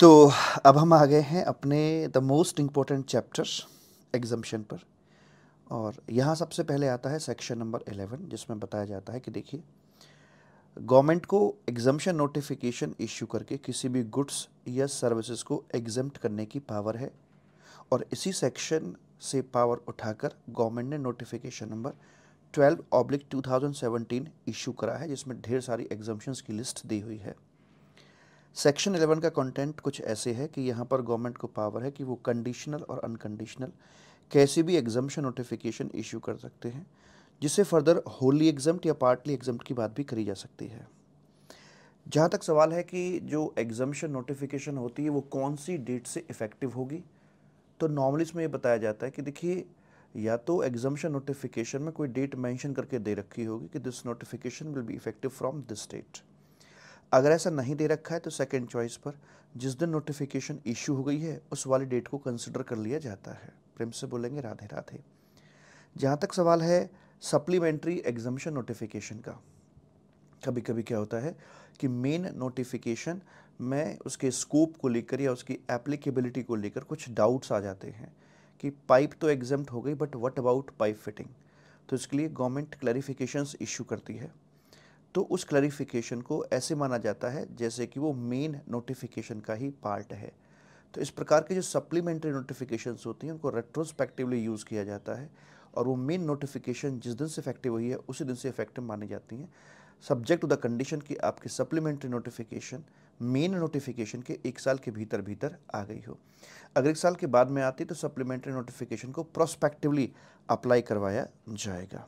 तो अब हम आ गए हैं अपने the most important chapters exemption पर और यहाँ सबसे पहले आता है सेक्शन नंबर एलेवन जिसमें बताया जाता है कि देखिए गवर्नमेंट को एग्जम्पन नोटिफिकेशन इशू करके किसी भी गुड्स या सर्विसेज को एग्जम्प्ट करने की पावर है और इसी सेक्शन से पावर उठाकर गवर्नमेंट ने नोटिफिकेशन नंबर 12 ऑब्लिक 2017 इशू करा है जिसमें ढेर सारी एग्जम्पन्स की लिस्ट दी हुई है सेक्शन 11 का कंटेंट कुछ ऐसे है कि यहाँ पर गवर्नमेंट को पावर है कि वो कंडीशनल और अनकंडीशनल कैसे भी एग्जाम्शन नोटिफिकेशन इशू कर सकते हैं जिससे फर्दर होली एग्जाम या पार्टली एग्जाम की बात भी करी जा सकती है जहाँ तक सवाल है कि जो एग्जाम्शन नोटिफिकेशन होती है वो कौन सी डेट से इफ़ेक्टिव होगी तो नॉर्मली इसमें ये बताया जाता है कि देखिए या तो एग्जाम्शन नोटिफिकेशन में कोई डेट मेंशन करके दे रखी होगी कि this notification will be effective from this date अगर ऐसा नहीं दे रखा है तो सेकेंड चॉइस पर जिस दिन नोटिफिकेशन इशू हो गई है उस वाले डेट को कंसिडर कर लिया जाता है प्रेम से बोलेंगे राधे राधे जहाँ तक सवाल है सप्लीमेंट्री एग्जामेशन नोटिफिकेशन का कभी कभी क्या होता है कि मेन नोटिफिकेशन में उसके स्कोप को लेकर या उसकी एप्लीकेबिलिटी को लेकर कुछ डाउट्स आ जाते हैं कि पाइप तो एग्जम्प्ट हो गई but what about pipe fitting तो इसके लिए गवर्नमेंट क्लैरिफिकेशंस इशू करती है तो उस क्लैरिफिकेशन को ऐसे माना जाता है जैसे कि वो मेन नोटिफिकेशन का ही पार्ट है तो इस प्रकार के जो सप्लीमेंट्री नोटिफिकेशन होती हैं उनको रेट्रोस्पेक्टिवली यूज़ किया जाता है और वो मेन नोटिफिकेशन जिस दिन से इफेक्टिव हुई है उसी दिन से इफेक्टिव मानी जाती हैं सब्जेक्ट टू द कंडीशन कि आपकी सप्लीमेंट्री नोटिफिकेशन मेन नोटिफिकेशन के एक साल के भीतर भीतर आ गई हो अगर एक साल के बाद में आती तो सप्लीमेंट्री नोटिफिकेशन को प्रोस्पेक्टिवली अप्लाई करवाया जाएगा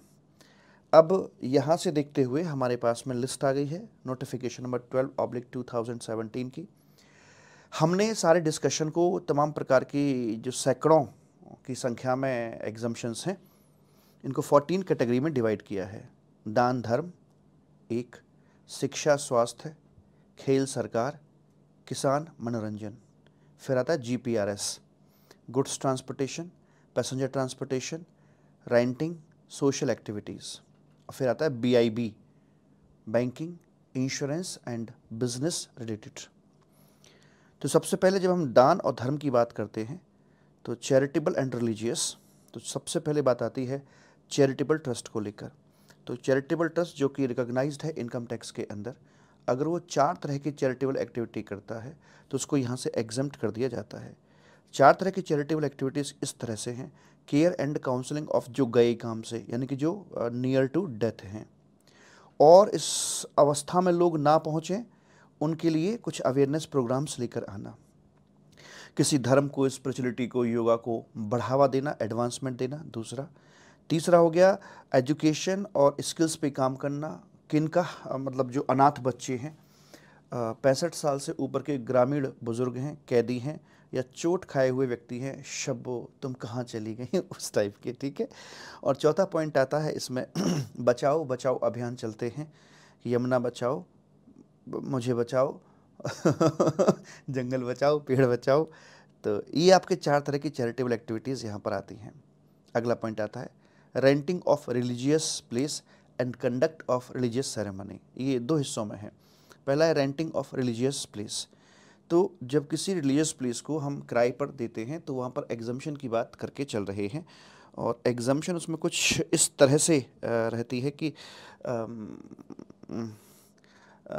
अब यहाँ से देखते हुए हमारे पास में लिस्ट आ गई है notification number twelve oblique two thousand seventeen की हमने सारे डिस्कशन को तमाम प्रकार की जो सैकड़ों की संख्या में एग्जम्पन्स हैं इनको 14 कैटेगरी में डिवाइड किया है दान धर्म एक शिक्षा स्वास्थ्य खेल सरकार किसान मनोरंजन फिर आता है जी goods transportation passenger transportation renting social activities फिर आता है B I B banking insurance and business related तो सबसे पहले जब हम दान और धर्म की बात करते हैं तो चैरिटेबल एंड रिलीजियस तो सबसे पहले बात आती है चैरिटेबल ट्रस्ट को लेकर तो चैरिटेबल ट्रस्ट जो कि रिकॉग्नाइज है इनकम टैक्स के अंदर अगर वो चार तरह की चैरिटेबल एक्टिविटी करता है तो उसको यहाँ से एग्जम्प्ट कर दिया जाता है चार तरह की चैरिटेबल एक्टिविटीज़ इस तरह से हैं केयर एंड काउंसलिंग ऑफ जो गए काम से यानी कि जो नियर टू डेथ हैं और इस अवस्था में लोग ना पहुँचें उनके लिए कुछ अवेयरनेस प्रोग्राम्स लेकर आना किसी धर्म को स्पिरिचुअलिटी को योगा को बढ़ावा देना एडवांसमेंट देना दूसरा तीसरा हो गया एजुकेशन और स्किल्स पे काम करना किन का मतलब जो अनाथ बच्चे हैं पैंसठ साल से ऊपर के ग्रामीण बुजुर्ग हैं कैदी हैं या चोट खाए हुए व्यक्ति हैं शब्बो तुम कहाँ चली गई उस टाइप के ठीक है और चौथा पॉइंट आता है इसमें बचाओ बचाओ अभियान चलते हैं यमुना बचाओ मुझे बचाओ जंगल बचाओ पेड़ बचाओ तो ये आपके चार तरह की चैरिटेबल एक्टिविटीज़ यहाँ पर आती हैं अगला पॉइंट आता है renting of religious place and conduct of religious ceremony ये दो हिस्सों में है पहला है रेंटिंग ऑफ रिलीजियस प्लेस तो जब किसी रिलीजियस प्लेस को हम किराए पर देते हैं तो वहाँ पर एग्जम्पन की बात करके चल रहे हैं और एग्जम्पन उसमें कुछ इस तरह से रहती है कि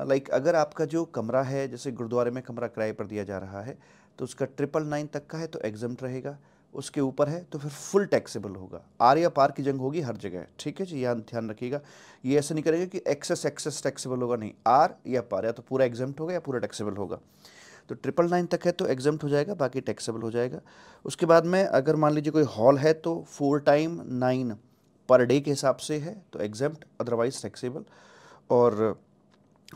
लाइक अगर आपका जो कमरा है जैसे गुरुद्वारे में कमरा किराए पर दिया जा रहा है तो उसका ट्रिपल नाइन तक का है तो एग्जाम रहेगा उसके ऊपर है तो फिर फुल टैक्सेबल होगा आर या पार की जंग होगी हर जगह ठीक है जी यहाँ ध्यान रखिएगा ये ऐसा नहीं करेगा कि एक्सेस एक्सेस टैक्सेबल होगा नहीं आर या पार या तो पूरा एग्जम्प्ट होगा या पूरा टैक्सेबल होगा तो ट्रिपल नाइन तक है तो एग्जाम हो जाएगा बाकी टैक्सेबल हो जाएगा उसके बाद में अगर मान लीजिए कोई हॉल है तो four time nine per day के हिसाब से है तो एग्जाम अदरवाइज टैक्सेबल और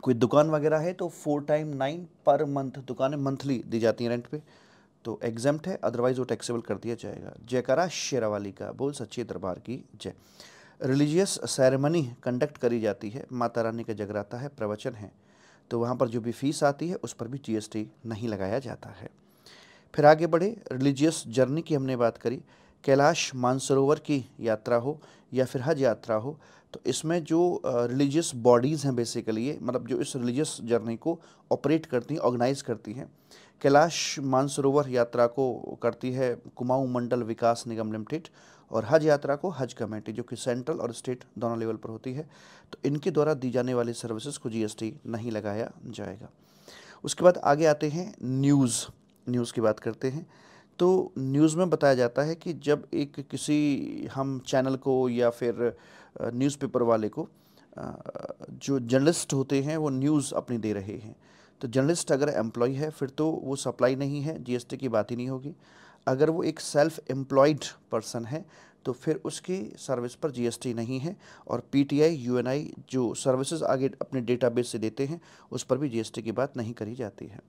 कोई दुकान वगैरह है तो four time nine per month दुकानें मंथली दी जाती हैं रेंट पे तो एग्जाम है अदरवाइज़ वो टैक्सेबल कर दिया जाएगा जयकारा शेरावाली का बोल सच्चे दरबार की जय रिलीजियस सेरेमनी कंडक्ट करी जाती है माता रानी का जगराता है प्रवचन है तो वहाँ पर जो भी फीस आती है उस पर भी जीएसटी नहीं लगाया जाता है फिर आगे बढ़े रिलीजियस जर्नी की हमने बात करी कैलाश मानसरोवर की यात्रा हो या फिर हज यात्रा हो तो इसमें जो रिलीजियस बॉडीज़ हैं बेसिकली ये मतलब जो इस रिलीजियस जर्नी को ऑपरेट करती हैं ऑर्गेनाइज करती हैं कैलाश मानसरोवर यात्रा को करती है कुमाऊं मंडल विकास निगम लिमिटेड और हज यात्रा को हज कमेटी जो कि सेंट्रल और स्टेट दोनों लेवल पर होती है तो इनके द्वारा दी जाने वाली सर्विसेज को जीएसटी नहीं लगाया जाएगा उसके बाद आगे आते हैं न्यूज़ न्यूज़ की बात करते हैं तो न्यूज़ में बताया जाता है कि जब एक किसी हम चैनल को या फिर न्यूज़पेपर वाले को जो जर्नलिस्ट होते हैं वो न्यूज़ अपनी दे रहे हैं तो जर्नलिस्ट अगर एम्प्लॉय है फिर तो वो सप्लाई नहीं है जीएसटी की बात ही नहीं होगी अगर वो एक सेल्फ एम्प्लॉयड पर्सन है तो फिर उसकी सर्विस पर जीएसटी नहीं है और पीटीआई यूएनआई जो सर्विसेज आगे अपने डेटाबेस से देते हैं उस पर भी जीएसटी की बात नहीं करी जाती है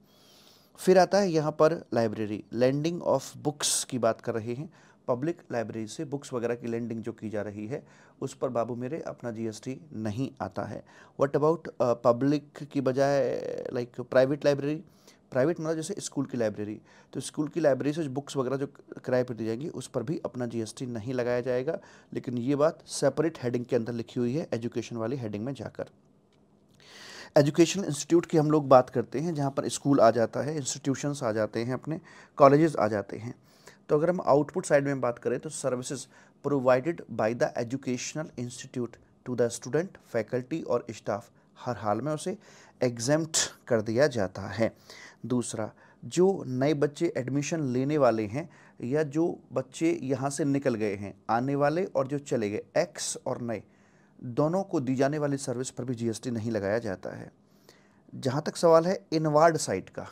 फिर आता है यहाँ पर लाइब्रेरी लैंडिंग ऑफ बुक्स की बात कर रहे हैं पब्लिक लाइब्रेरी से बुक्स वगैरह की लैंडिंग जो की जा रही है उस पर बाबू मेरे अपना जीएसटी नहीं आता है व्हाट अबाउट पब्लिक की बजाय लाइक प्राइवेट लाइब्रेरी प्राइवेट मतलब जैसे स्कूल की लाइब्रेरी तो स्कूल की लाइब्रेरी से बुक्स वगैरह जो किराए पर दी जाएंगी उस पर भी अपना जीएसटी नहीं लगाया जाएगा लेकिन ये बात सेपरेट हेडिंग के अंदर लिखी हुई है एजुकेशन वाली हेडिंग में जाकर एजुकेशन इंस्टीट्यूट की हम लोग बात करते हैं जहाँ पर स्कूल आ जाता है इंस्टीट्यूशंस आ जाते हैं अपने कॉलेजेस आ जाते हैं तो अगर हम आउटपुट साइड में बात करें तो services provided by the educational institute to the student faculty और स्टाफ हर हाल में उसे एग्जैम्प्ट कर दिया जाता है दूसरा जो नए बच्चे एडमिशन लेने वाले हैं या जो बच्चे यहाँ से निकल गए हैं आने वाले और जो चले गए एक्स और नए दोनों को दी जाने वाली सर्विस पर भी जीएसटी नहीं लगाया जाता है जहाँ तक सवाल है इनवार्ड साइट का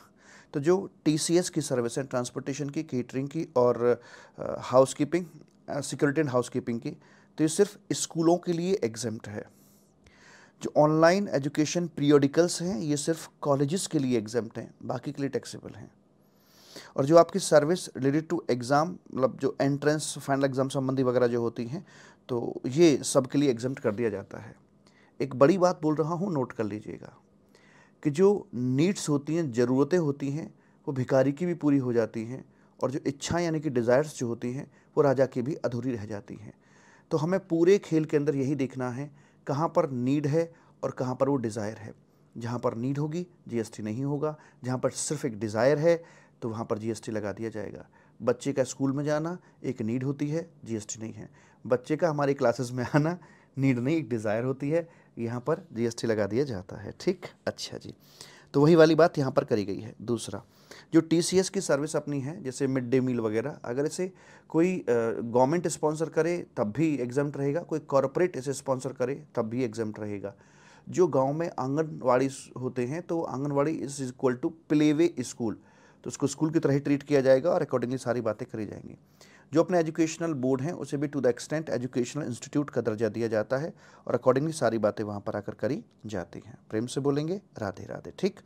तो जो टीसीएस की सर्विस है ट्रांसपोर्टेशन की केटरिंग की और हाउसकीपिंग सिक्योरिटी एंड हाउसकीपिंग की तो ये सिर्फ स्कूलों के लिए एग्जाम्प्ट है जो ऑनलाइन एजुकेशन पीरियोडिकल्स हैं ये सिर्फ कॉलेजेस के लिए एग्जाम हैं बाकी के लिए टैक्सेबल हैं और जो आपकी सर्विस रिलेटेड टू एग्ज़ाम मतलब जो एंट्रेंस फाइनल एग्ज़ाम संबंधी वगैरह जो होती हैं तो ये सब के लिए एग्जाम कर दिया जाता है एक बड़ी बात बोल रहा हूँ नोट कर लीजिएगा कि जो नीड्स होती हैं ज़रूरतें होती हैं वो भिखारी की भी पूरी हो जाती हैं और जो इच्छाएँ यानी कि डिज़ायर्स जो होती हैं वो राजा की भी अधूरी रह जाती हैं तो हमें पूरे खेल के अंदर यही देखना है कहाँ पर नीड है और कहाँ पर वो डिज़ायर है जहाँ पर नीड होगी जीएसटी नहीं होगा जहाँ पर सिर्फ एक डिज़ायर है तो वहाँ पर जीएसटी लगा दिया जाएगा बच्चे का स्कूल में जाना एक नीड होती है जीएसटी नहीं है बच्चे का हमारे क्लासेस में आना नीड नहीं एक डिज़ायर होती है यहाँ पर जीएसटी लगा दिया जाता है ठीक अच्छा जी तो वही वाली बात यहाँ पर करी गई है दूसरा जो टी की सर्विस अपनी है जैसे मिड डे मील वगैरह अगर इसे कोई गवर्नमेंट स्पॉन्सर करे तब भी एग्जाम रहेगा कोई कॉरपोरेट इसे स्पॉन्सर करे तब भी एग्जाम रहेगा जो गांव में आंगनवाड़ी होते हैं तो anganwadi is equal to play way school तो उसको स्कूल की तरह ही ट्रीट किया जाएगा और अकॉर्डिंगली सारी बातें करी जाएंगी जो अपने एजुकेशनल बोर्ड हैं उसे भी to the extent educational institute का दर्जा दिया जाता है और अकॉर्डिंगली सारी बातें वहाँ पर आकर करी जाती हैं प्रेम से बोलेंगे राधे राधे ठीक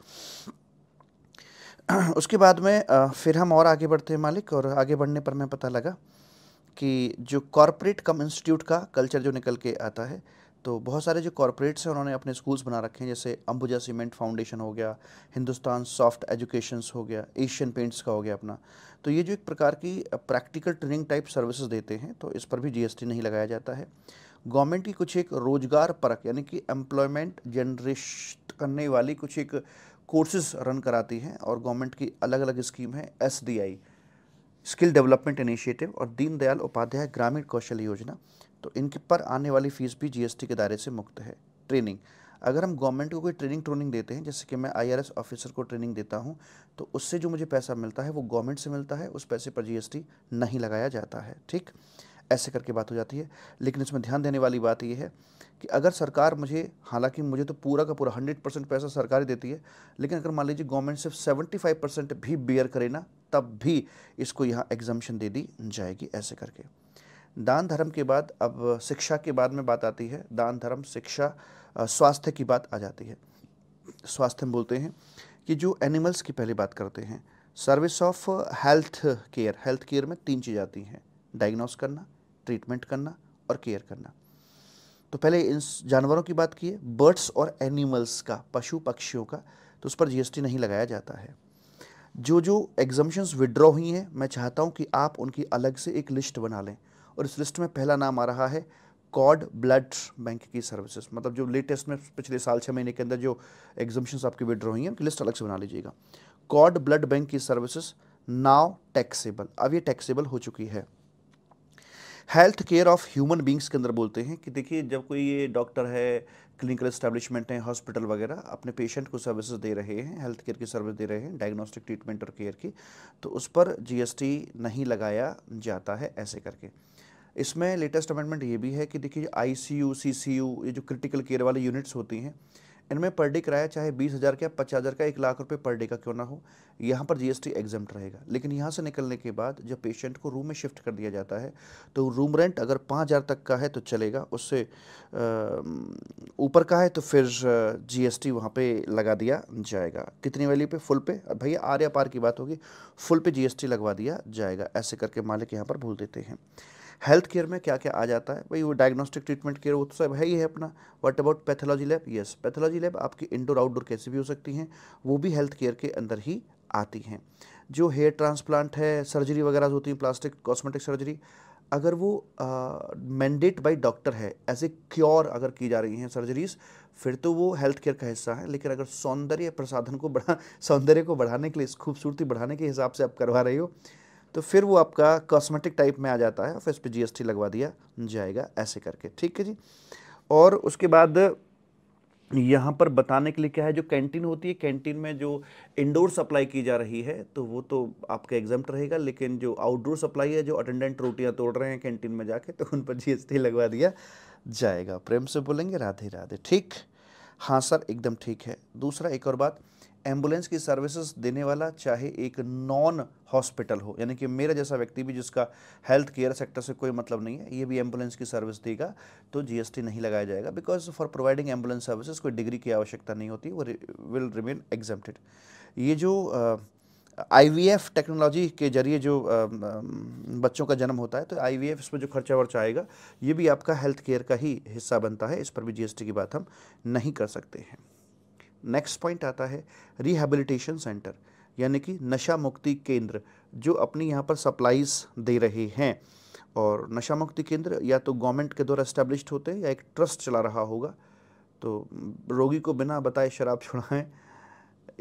उसके बाद में फिर हम और आगे बढ़ते हैं मालिक और आगे बढ़ने पर मैं पता लगा कि जो कॉरपोरेट कम इंस्टीट्यूट का कल्चर जो निकल के आता है तो बहुत सारे जो कॉरपोरेट्स हैं उन्होंने अपने स्कूल्स बना रखे हैं जैसे अंबुजा सीमेंट फाउंडेशन हो गया हिंदुस्तान सॉफ्ट एजुकेशंस हो गया एशियन पेंट्स का हो गया अपना तो ये जो एक प्रकार की प्रैक्टिकल ट्रेनिंग टाइप सर्विसेज देते हैं तो इस पर भी जीएसटी नहीं लगाया जाता है गवर्नमेंट की कुछ एक रोजगार परक यानी कि एम्प्लॉयमेंट जनरेश करने वाली कुछ एक कोर्सेज रन कराती हैं और गवर्नमेंट की अलग अलग स्कीम है एस स्किल डेवलपमेंट इनिशिएटिव और दीनदयाल उपाध्याय ग्रामीण कौशल योजना तो इनके पर आने वाली फ़ीस भी जीएसटी के दायरे से मुक्त है ट्रेनिंग अगर हम गवर्नमेंट को कोई ट्रेनिंग ट्रोनिंग देते हैं जैसे कि मैं आईआरएस ऑफिसर को ट्रेनिंग देता हूं तो उससे जो मुझे पैसा मिलता है वो गवर्नमेंट से मिलता है उस पैसे पर जीएसटी नहीं लगाया जाता है ठीक ऐसे करके बात हो जाती है लेकिन इसमें ध्यान देने वाली बात यह है कि अगर सरकार मुझे हालांकि मुझे तो पूरा का पूरा हंड्रेड परसेंट पैसा सरकार ही देती है लेकिन अगर मान लीजिए गवर्नमेंट सिर्फ सेवेंटी फाइव परसेंट भी बेयर करे ना तब भी इसको यहाँ एग्जामेशन दे दी जाएगी ऐसे करके दान धर्म के बाद अब शिक्षा के बाद में बात आती है दान धर्म शिक्षा स्वास्थ्य की बात आ जाती है स्वास्थ्य में बोलते हैं कि जो एनिमल्स की पहले बात करते हैं service of health care health care में तीन चीज़ आती हैं डायग्नोस करना ट्रीटमेंट करना और केयर करना तो पहले इन जानवरों की बात की बर्ड्स और एनिमल्स का पशु पक्षियों का तो उस पर जीएसटी नहीं लगाया जाता है जो जो एग्जाम्शंस विड्रॉ हुई हैं मैं चाहता हूं कि आप उनकी अलग से एक लिस्ट बना लें और इस लिस्ट में पहला नाम आ रहा है कॉड ब्लड बैंक की सर्विसेज मतलब जो लेटेस्ट में पिछले साल छः महीने के अंदर जो एग्जाम्शंस आपकी विड्रॉ हुई हैं उनकी लिस्ट अलग से बना लीजिएगा कॉड ब्लड बैंक की सर्विसेज नाव टैक्सेबल अब ये टैक्सेबल हो चुकी है health care of human beings के अंदर बोलते हैं कि देखिए जब कोई ये डॉक्टर है क्लिनिकल इस्टेब्लिशमेंट है हॉस्पिटल वगैरह अपने पेशेंट को सर्विसेज दे रहे हैं हेल्थ केयर की सर्विस दे रहे हैं डायग्नोस्टिक ट्रीटमेंट और केयर की तो उस पर जीएसटी नहीं लगाया जाता है ऐसे करके इसमें लेटेस्ट अमेंडमेंट ये भी है कि देखिए आई सी यू सी सी यू ये जो क्रिटिकल केयर वाली यूनिट्स होती हैं इनमें पर डे किराया चाहे बीस हज़ार का पचास हज़ार का एक लाख रुपए पर डे का क्यों ना हो यहाँ पर जीएसटी एस रहेगा लेकिन यहाँ से निकलने के बाद जब पेशेंट को रूम में शिफ्ट कर दिया जाता है तो रूम रेंट अगर पाँच हज़ार तक का है तो चलेगा उससे ऊपर का है तो फिर जी एस टी वहाँ पर लगा दिया जाएगा कितनी वैल्यू पे फुल पे भैया आर्या पार की बात होगी फुल पे जी एस टी लगवा दिया जाएगा ऐसे करके मालिक यहाँ पर भूल देते हैं हेल्थ केयर में क्या क्या आ जाता है भाई वो डायग्नोस्टिक ट्रीटमेंट केयर वो तो सब है ही है अपना what about pathology lab yes pathology lab आपकी इंडोर आउटडोर कैसे भी हो सकती हैं वो भी हेल्थ केयर के अंदर ही आती हैं जो हेयर ट्रांसप्लांट है सर्जरी वगैरह होती है प्लास्टिक कॉस्मेटिक सर्जरी अगर वो मैंडेट बाई डॉक्टर है एज ए क्योर अगर की जा रही हैं सर्जरीज फिर तो वो हेल्थ केयर का हिस्सा है लेकिन अगर सौंदर्य प्रसाधन को बढ़ा सौंदर्य को बढ़ाने के लिए इस खूबसूरती बढ़ाने के हिसाब से आप करवा रहे हो तो फिर वो आपका कॉस्मेटिक टाइप में आ जाता है फिर इस पर जी लगवा दिया जाएगा ऐसे करके ठीक है जी और उसके बाद यहाँ पर बताने के लिए क्या है जो कैंटीन होती है कैंटीन में जो इंडोर सप्लाई की जा रही है तो वो तो आपका एग्जाम रहेगा लेकिन जो आउटडोर सप्लाई है जो अटेंडेंट रोटियाँ तोड़ रहे हैं कैंटीन में जाके तो उन पर जीएसटी लगवा दिया जाएगा प्रेम से बोलेंगे राधे राधे ठीक हाँ सर एकदम ठीक है दूसरा एक और बात एम्बुलेंस की सर्विसेज देने वाला चाहे एक नॉन हॉस्पिटल हो यानी कि मेरा जैसा व्यक्ति भी जिसका हेल्थ केयर सेक्टर से कोई मतलब नहीं है ये भी एम्बुलेंस की सर्विस देगा तो जीएसटी नहीं लगाया जाएगा because for providing ambulance services कोई डिग्री की आवश्यकता नहीं होती वो विल रिमेन एग्जेप्टेड ये जो आईवीएफ टेक्नोलॉजी के जरिए जो आ, बच्चों का जन्म होता है तो आईवीएफ इसमें जो खर्चा वर्चा आएगा ये भी आपका हेल्थ केयर का ही हिस्सा बनता है इस पर भी जीएसटी की बात हम नहीं कर सकते हैं नेक्स्ट पॉइंट आता है रिहेबिलिटेशन सेंटर यानी कि नशा मुक्ति केंद्र जो अपनी यहाँ पर सप्लाईज दे रहे हैं और नशा मुक्ति केंद्र या तो गवर्नमेंट के द्वारा इस्टेब्लिश्ड होते हैं या एक ट्रस्ट चला रहा होगा तो रोगी को बिना बताए शराब छुड़ाएँ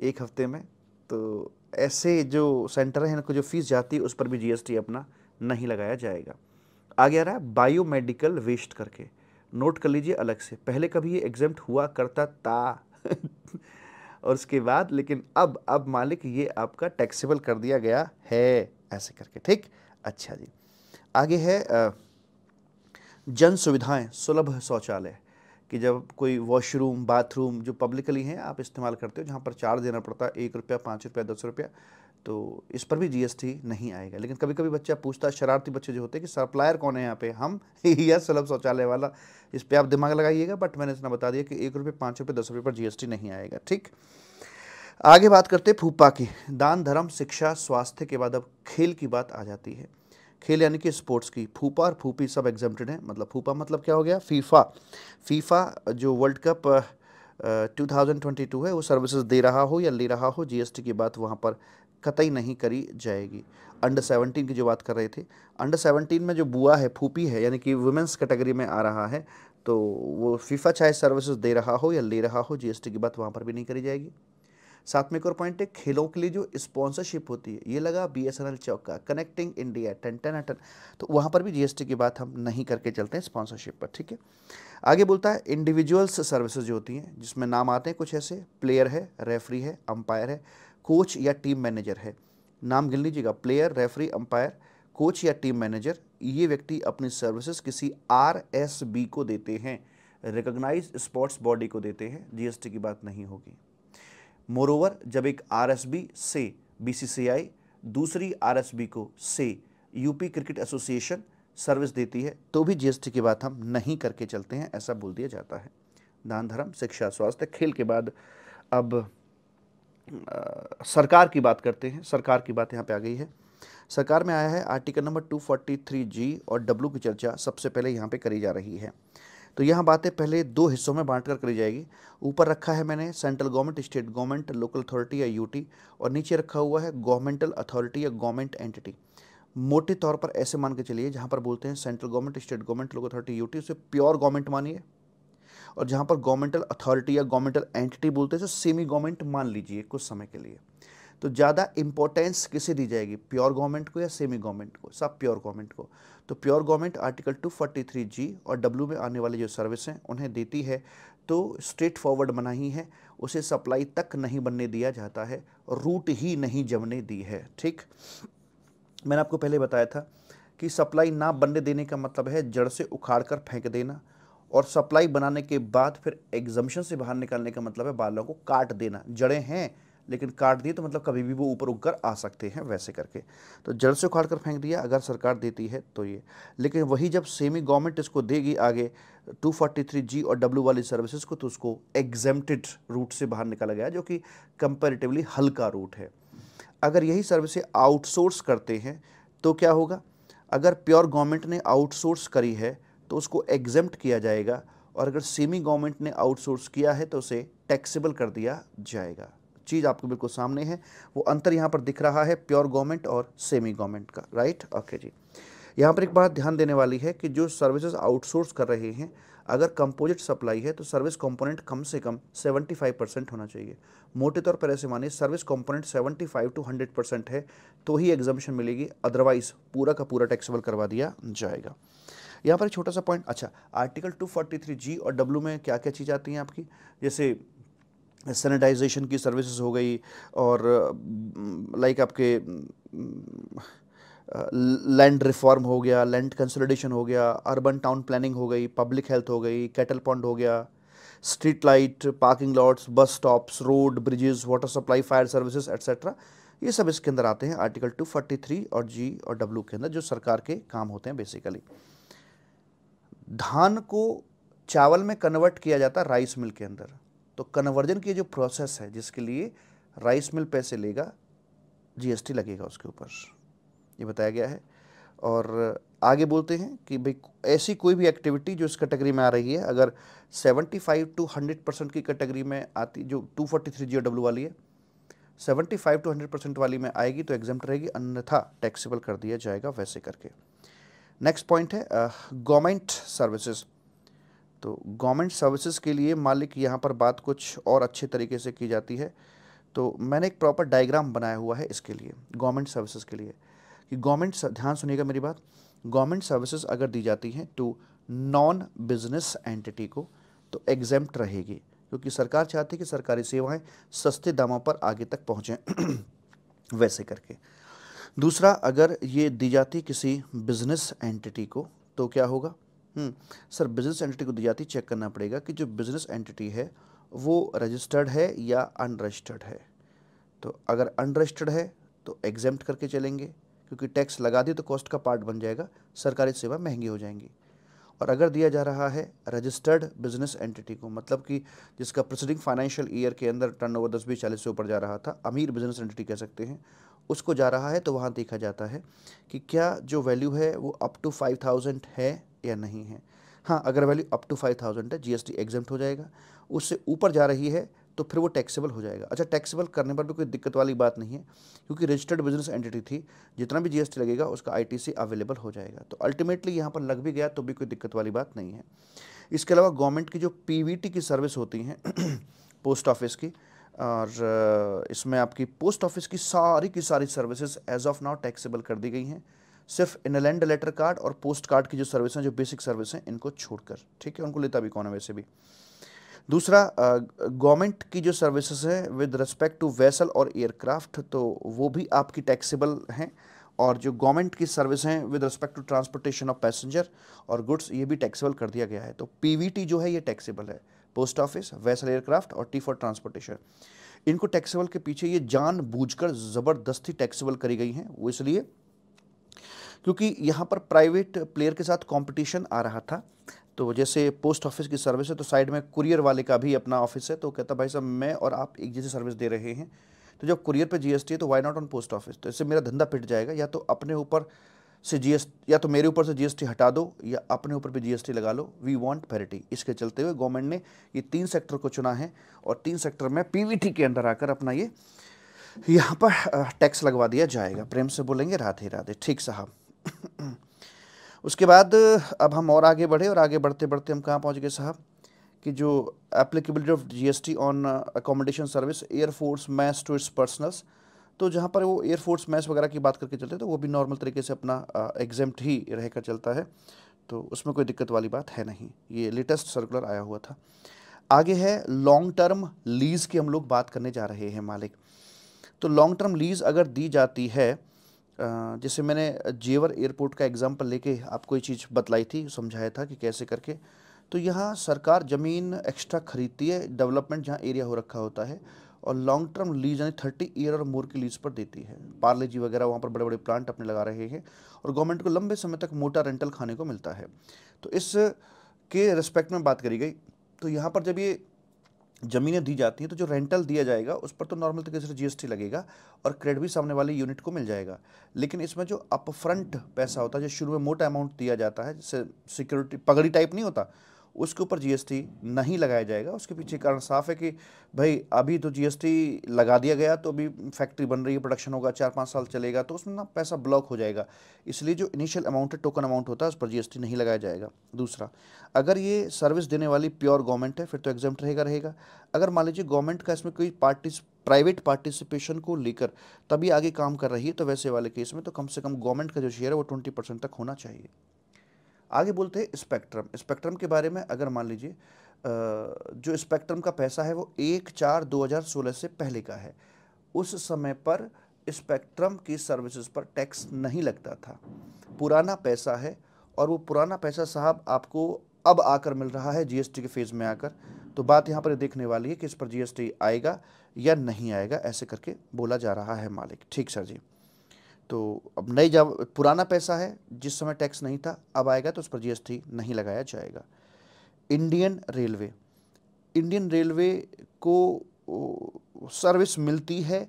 एक हफ्ते में तो ऐसे जो सेंटर हैं इनको जो फीस जाती है उस पर भी जीएसटी अपना नहीं लगाया जाएगा आगे आ रहा है बायोमेडिकल वेस्ट करके नोट कर लीजिए अलग से पहले कभी ये एग्जाम हुआ करता था और उसके बाद लेकिन अब अब मालिक ये आपका टैक्सेबल कर दिया गया है ऐसे करके ठीक अच्छा जी आगे है जन सुविधाएं सुलभ शौचालय कि जब कोई वॉशरूम बाथरूम जो पब्लिकली हैं आप इस्तेमाल करते हो जहाँ पर चार्ज देना पड़ता है एक रुपया पाँच रुपया दस रुपया तो इस पर भी जीएसटी नहीं आएगा लेकिन कभी कभी बच्चा पूछता है शरारती बच्चे जो होते हैं कि सप्लायर कौन है यहाँ पे हम या सुलभ शौचालय वाला इस पर आप दिमाग लगाइएगा बट मैंने इतना बता दिया कि एक रुपये पाँच रुपये दस रुपये पर जीएसटी नहीं आएगा ठीक आगे बात करते हैं फूफा की दान धर्म शिक्षा स्वास्थ्य के बाद अब खेल की बात आ जाती है खेल यानी कि स्पोर्ट्स की फूफा और फूफी सब एग्जामेटेड है मतलब फूफा मतलब क्या हो गया फीफा फीफा जो वर्ल्ड कप 2022 है वो सर्विसेज दे रहा हो या ले रहा हो जीएसटी की बात वहाँ पर कतई नहीं करी जाएगी अंडर 17 की जो बात कर रहे थे अंडर 17 में जो बुआ है फूपी है यानी कि वुमेंस कैटेगरी में आ रहा है तो वो फीफा चाहे सर्विसेज दे रहा हो या ले रहा हो जीएसटी की बात वहाँ पर भी नहीं करी जाएगी साथ में एक और पॉइंट है खेलों के लिए जो स्पॉन्सरशिप होती है ये लगा बी एस एन एल चौक का कनेक्टिंग इंडिया टन टन अटन तो वहाँ पर भी जीएसटी की बात हम नहीं करके चलते हैं स्पॉन्सरशिप पर ठीक है आगे बोलता है इंडिविजुअल्स सर्विसेज जो होती हैं जिसमें नाम आते हैं कुछ ऐसे प्लेयर है रेफरी है अंपायर है कोच या टीम मैनेजर है नाम गिन लीजिएगा प्लेयर रेफरी अंपायर कोच या टीम मैनेजर ये व्यक्ति अपनी सर्विसेज किसी आर एस बी को देते हैं रिकोगनाइज स्पोर्ट्स बॉडी को देते हैं जीएसटी की बात नहीं होगी मोरोवर जब एक बी से आई दूसरी बी को से यूपी क्रिकेट एसोसिएशन सर्विस देती है तो भी जीएसटी की बात हम नहीं करके चलते हैं ऐसा बोल दिया जाता है दान धर्म शिक्षा स्वास्थ्य खेल के बाद अब सरकार की बात करते हैं सरकार की बात यहाँ पे आ गई है सरकार में आया है आर्टिकल नंबर 243 जी और डब्ल्यू की चर्चा सबसे पहले यहाँ पे करी जा रही है तो यहाँ बातें पहले दो हिस्सों में बांट कर करी जाएगी ऊपर रखा है मैंने central government state government local authority या यूटी और नीचे रखा हुआ है गवर्नमेंटल अथॉरिटी या गवर्नमेंट एंटिटी मोटे तौर पर ऐसे मान के चलिए जहाँ पर बोलते हैं central government state government local authority UT उसे प्योर गवर्नमेंट मानिए और जहाँ पर गवर्नमेंटल अथॉरिटी या गवर्नमेंटल एंटिटी बोलते हैं तो सेमी गवर्नमेंट मान लीजिए कुछ समय के लिए तो ज़्यादा इंपॉर्टेंस किसे दी जाएगी प्योर गवर्नमेंट को या सेमी गवर्नमेंट को सब प्योर गवर्नमेंट को तो प्योर गवर्नमेंट आर्टिकल 243 जी और डब्ल्यू में आने वाली जो सर्विस हैं उन्हें देती है तो स्ट्रेट फॉरवर्ड बना ही है उसे सप्लाई तक नहीं बनने दिया जाता है रूट ही नहीं जमने दी है ठीक मैंने आपको पहले बताया था कि सप्लाई ना बनने देने का मतलब है जड़ से उखाड़ कर फेंक देना और सप्लाई बनाने के बाद फिर एग्जम्शन से बाहर निकालने का मतलब है बालों को काट देना जड़ें हैं लेकिन काट दिए तो मतलब कभी भी वो ऊपर उग आ सकते हैं वैसे करके तो जड़ से उखाड़ कर फेंक दिया अगर सरकार देती है तो ये लेकिन वही जब सेमी गवर्नमेंट इसको देगी आगे 243 जी और डब्ल्यू वाली सर्विसेज को तो उसको एग्जेम्प्टेड रूट से बाहर निकाला गया जो कि कंपेरेटिवली हल्का रूट है अगर यही सर्विसें आउटसोर्स करते हैं तो क्या होगा अगर प्योर गवर्नमेंट ने आउटसोर्स करी है तो उसको एग्जम्प्ट किया जाएगा और अगर सेमी गवर्नमेंट ने आउटसोर्स किया है तो उसे टैक्सेबल कर दिया जाएगा चीज़ आपको बिल्कुल सामने है वो अंतर यहां पर दिख रहा है प्योर गवर्नमेंट और सेमी गवर्नमेंट का राइट ओके जी यहां पर एक बात ध्यान देने वाली है कि जो सर्विसेज आउटसोर्स कर रहे हैं अगर कंपोजिट सप्लाई है तो सर्विस कंपोनेंट कम से कम 75 परसेंट होना चाहिए मोटे तौर पर ऐसे माने सर्विस कंपोनेंट 75 टू 100 परसेंट है तो ही एग्जामिशन मिलेगी अदरवाइज पूरा का पूरा टैक्सेबल करवा दिया जाएगा यहाँ पर एक छोटा सा पॉइंट अच्छा आर्टिकल 243 जी और डब्ल्यू में क्या क्या चीज़ आती हैं आपकी जैसे सैनिटाइजेशन की सर्विसेज हो गई और लाइक mm, आपके लैंड mm, रिफॉर्म हो गया लैंड कंसोलिडेशन हो गया अर्बन टाउन प्लानिंग हो गई पब्लिक हेल्थ हो गई कैटल पॉन्ड हो गया street light parking lots bus stops road bridges water supply fire services etcetera ये सब इसके अंदर आते हैं आर्टिकल 243 और जी और डब्ल्यू के अंदर जो सरकार के काम होते हैं बेसिकली धान को चावल में कन्वर्ट किया जाता है राइस मिल के अंदर तो कन्वर्जन की जो प्रोसेस है जिसके लिए राइस मिल पैसे लेगा जीएसटी लगेगा उसके ऊपर ये बताया गया है और आगे बोलते हैं कि भाई ऐसी कोई भी एक्टिविटी जो इस कैटेगरी में आ रही है अगर 75 टू 100 परसेंट की कैटेगरी में आती जो 243 फोर्टी थ्री जी डब्ल्यू वाली है 75 टू 100 परसेंट वाली में आएगी तो एग्जाम रहेगी अन्यथा टैक्सेबल कर दिया जाएगा वैसे करके नेक्स्ट पॉइंट है गवर्नमेंट uh, सर्विसेज तो गवर्नमेंट सर्विसेज के लिए मालिक यहाँ पर बात कुछ और अच्छे तरीके से की जाती है तो मैंने एक प्रॉपर डायग्राम बनाया हुआ है इसके लिए गवर्नमेंट सर्विसेज के लिए कि गवर्नमेंट ध्यान सुनिएगा मेरी बात गवर्नमेंट सर्विसेज अगर दी जाती हैं टू नॉन बिजनेस एंटिटी को तो एग्जेम्प्ट रहेगी क्योंकि सरकार चाहती है कि सरकारी सेवाएं सस्ते दामों पर आगे तक पहुंचें वैसे करके दूसरा अगर ये दी जाती किसी बिजनेस एंटिटी को तो क्या होगा हम्म, सर बिजनेस एंटिटी को दी जाती चेक करना पड़ेगा कि जो बिजनेस एंटिटी है वो रजिस्टर्ड है या अनरजिस्टर्ड है तो अगर अनरजिस्टर्ड है तो एग्जेम्प्ट करके चलेंगे क्योंकि टैक्स लगा दिए तो कॉस्ट का पार्ट बन जाएगा सरकारी सेवा महंगी हो जाएंगी और अगर दिया जा रहा है रजिस्टर्ड बिजनेस एंटिटी को मतलब कि जिसका प्रोसीडिंग फाइनेंशियल ईयर के अंदर टर्नओवर दस बीस चालीस से ऊपर जा रहा था अमीर बिजनेस एंटिटी कह सकते हैं उसको जा रहा है तो वहाँ देखा जाता है कि क्या जो वैल्यू है वो अप टू फाइव थाउजेंड है या नहीं है हाँ अगर value up to five thousand है जीएसटी एस हो जाएगा उससे ऊपर जा रही है तो फिर वो टैक्सेबल हो जाएगा अच्छा टैक्सेबल करने पर भी कोई दिक्कत वाली बात नहीं है क्योंकि रजिस्टर्ड बिजनेस एंटिटी थी जितना भी जीएसटी लगेगा उसका आईटीसी अवेलेबल हो जाएगा तो अल्टीमेटली यहाँ पर लग भी गया तो भी कोई दिक्कत वाली बात नहीं है इसके अलावा गवर्नमेंट की जो पीवीटी की सर्विस होती हैं पोस्ट ऑफिस की और इसमें आपकी पोस्ट ऑफिस की सारी की सारी services as of now taxable कर दी गई हैं सिर्फ इनलैंड लेटर कार्ड और पोस्ट कार्ड की जो सर्विस हैं जो बेसिक सर्विस हैं इनको छोड़कर ठीक है उनको लेता भी कौन है वैसे भी दूसरा गवर्नमेंट की जो सर्विसेज हैं विद रिस्पेक्ट टू वेसल और एयरक्राफ्ट तो वो भी आपकी टैक्सेबल हैं और जो गवर्नमेंट की सर्विस हैं with respect to transportation of passenger और गुड्स ये भी टैक्सेबल कर दिया गया है तो पी जो है ये टैक्सेबल है पोस्ट ऑफिस वैसल एयरक्राफ्ट और टी फॉर ट्रांसपोर्टेशन इनको टैक्सेबल के पीछे ये जान बूझकर ज़बरदस्ती टैक्सेबल करी गई हैं वो इसलिए क्योंकि यहाँ पर प्राइवेट प्लेयर के साथ कंपटीशन आ रहा था तो जैसे पोस्ट ऑफिस की सर्विस है तो साइड में कुरियर वाले का भी अपना ऑफिस है तो कहता भाई साहब मैं और आप एक जैसी सर्विस दे रहे हैं तो जब कुरियर पे जीएसटी है तो why not on post office तो इससे मेरा धंधा पिट जाएगा या तो अपने ऊपर से जी या तो मेरे ऊपर से जीएसटी हटा दो या अपने ऊपर भी जीएसटी लगा लो वी वांट पैरिटी इसके चलते हुए गवर्नमेंट ने ये तीन सेक्टर को चुना है और तीन सेक्टर में पीवीटी के अंदर आकर अपना ये यहाँ पर टैक्स लगवा दिया जाएगा प्रेम से बोलेंगे राधे राधे ठीक साहब उसके बाद अब हम और आगे बढ़े और आगे बढ़ते बढ़ते हम कहाँ पहुँच गए साहब कि जो applicability of GST on accommodation service air force mess to its personnels तो जहाँ पर वो एयरफोर्स मैच वगैरह की बात करके चलते तो वो भी नॉर्मल तरीके से अपना एग्जाम ही रहकर चलता है तो उसमें कोई दिक्कत वाली बात है नहीं ये लेटेस्ट सर्कुलर आया हुआ था आगे है लॉन्ग टर्म लीज़ की हम लोग बात करने जा रहे हैं मालिक तो लॉन्ग टर्म लीज़ अगर दी जाती है जैसे मैंने जेवर एयरपोर्ट का एग्जाम्पल लेके आपको ये चीज़ बतलाई थी समझाया था कि कैसे करके तो यहाँ सरकार ज़मीन एक्स्ट्रा खरीदती है डेवलपमेंट जहाँ एरिया हो रखा होता है और लॉन्ग टर्म लीज यानी थर्टी ईयर और मोर की लीज पर देती है पार्ले जी वगैरह वहाँ पर बड़े बड़े प्लांट अपने लगा रहे हैं और गवर्नमेंट को लंबे समय तक मोटा रेंटल खाने को मिलता है तो इस के रिस्पेक्ट में बात करी गई तो यहाँ पर जब ये ज़मीनें दी जाती हैं तो जो रेंटल दिया जाएगा उस पर तो नॉर्मल तरीके से जीएसटी लगेगा और क्रेडिट भी सामने वाले यूनिट को मिल जाएगा लेकिन इसमें जो अपफ्रंट पैसा होता है जो शुरू में मोटा अमाउंट दिया जाता है जैसे सिक्योरिटी पगड़ी टाइप नहीं होता उसके ऊपर जीएसटी नहीं लगाया जाएगा उसके पीछे कारण साफ है कि भाई अभी तो जीएसटी लगा दिया गया तो अभी फैक्ट्री बन रही है प्रोडक्शन होगा चार पाँच साल चलेगा तो उसमें ना पैसा ब्लॉक हो जाएगा इसलिए जो इनिशियल अमाउंट है टोकन अमाउंट होता है उस पर जीएसटी नहीं लगाया जाएगा दूसरा अगर ये सर्विस देने वाली प्योर गवर्नमेंट है फिर तो एग्जाम रहेगा रहेगा अगर मान लीजिए गवर्नमेंट का इसमें कोई पार्टी प्राइवेट पार्टिसिपेशन को लेकर तभी आगे काम कर रही है तो वैसे वाले केस में तो कम से कम गवर्नमेंट का जो शेयर है वो ट्वेंटी परसेंट तक होना चाहिए आगे बोलते हैं स्पेक्ट्रम स्पेक्ट्रम के बारे में अगर मान लीजिए जो स्पेक्ट्रम का पैसा है वो एक चार 2016 से पहले का है उस समय पर स्पेक्ट्रम की सर्विसेज पर टैक्स नहीं लगता था पुराना पैसा है और वो पुराना पैसा साहब आपको अब आकर मिल रहा है जीएसटी के फेज़ में आकर तो बात यहाँ पर देखने वाली है कि इस पर जीएसटी आएगा या नहीं आएगा ऐसे करके बोला जा रहा है मालिक ठीक सर जी तो अब नई जब पुराना पैसा है जिस समय टैक्स नहीं था अब आएगा तो उस पर जीएसटी नहीं लगाया जाएगा इंडियन रेलवे इंडियन रेलवे को सर्विस मिलती है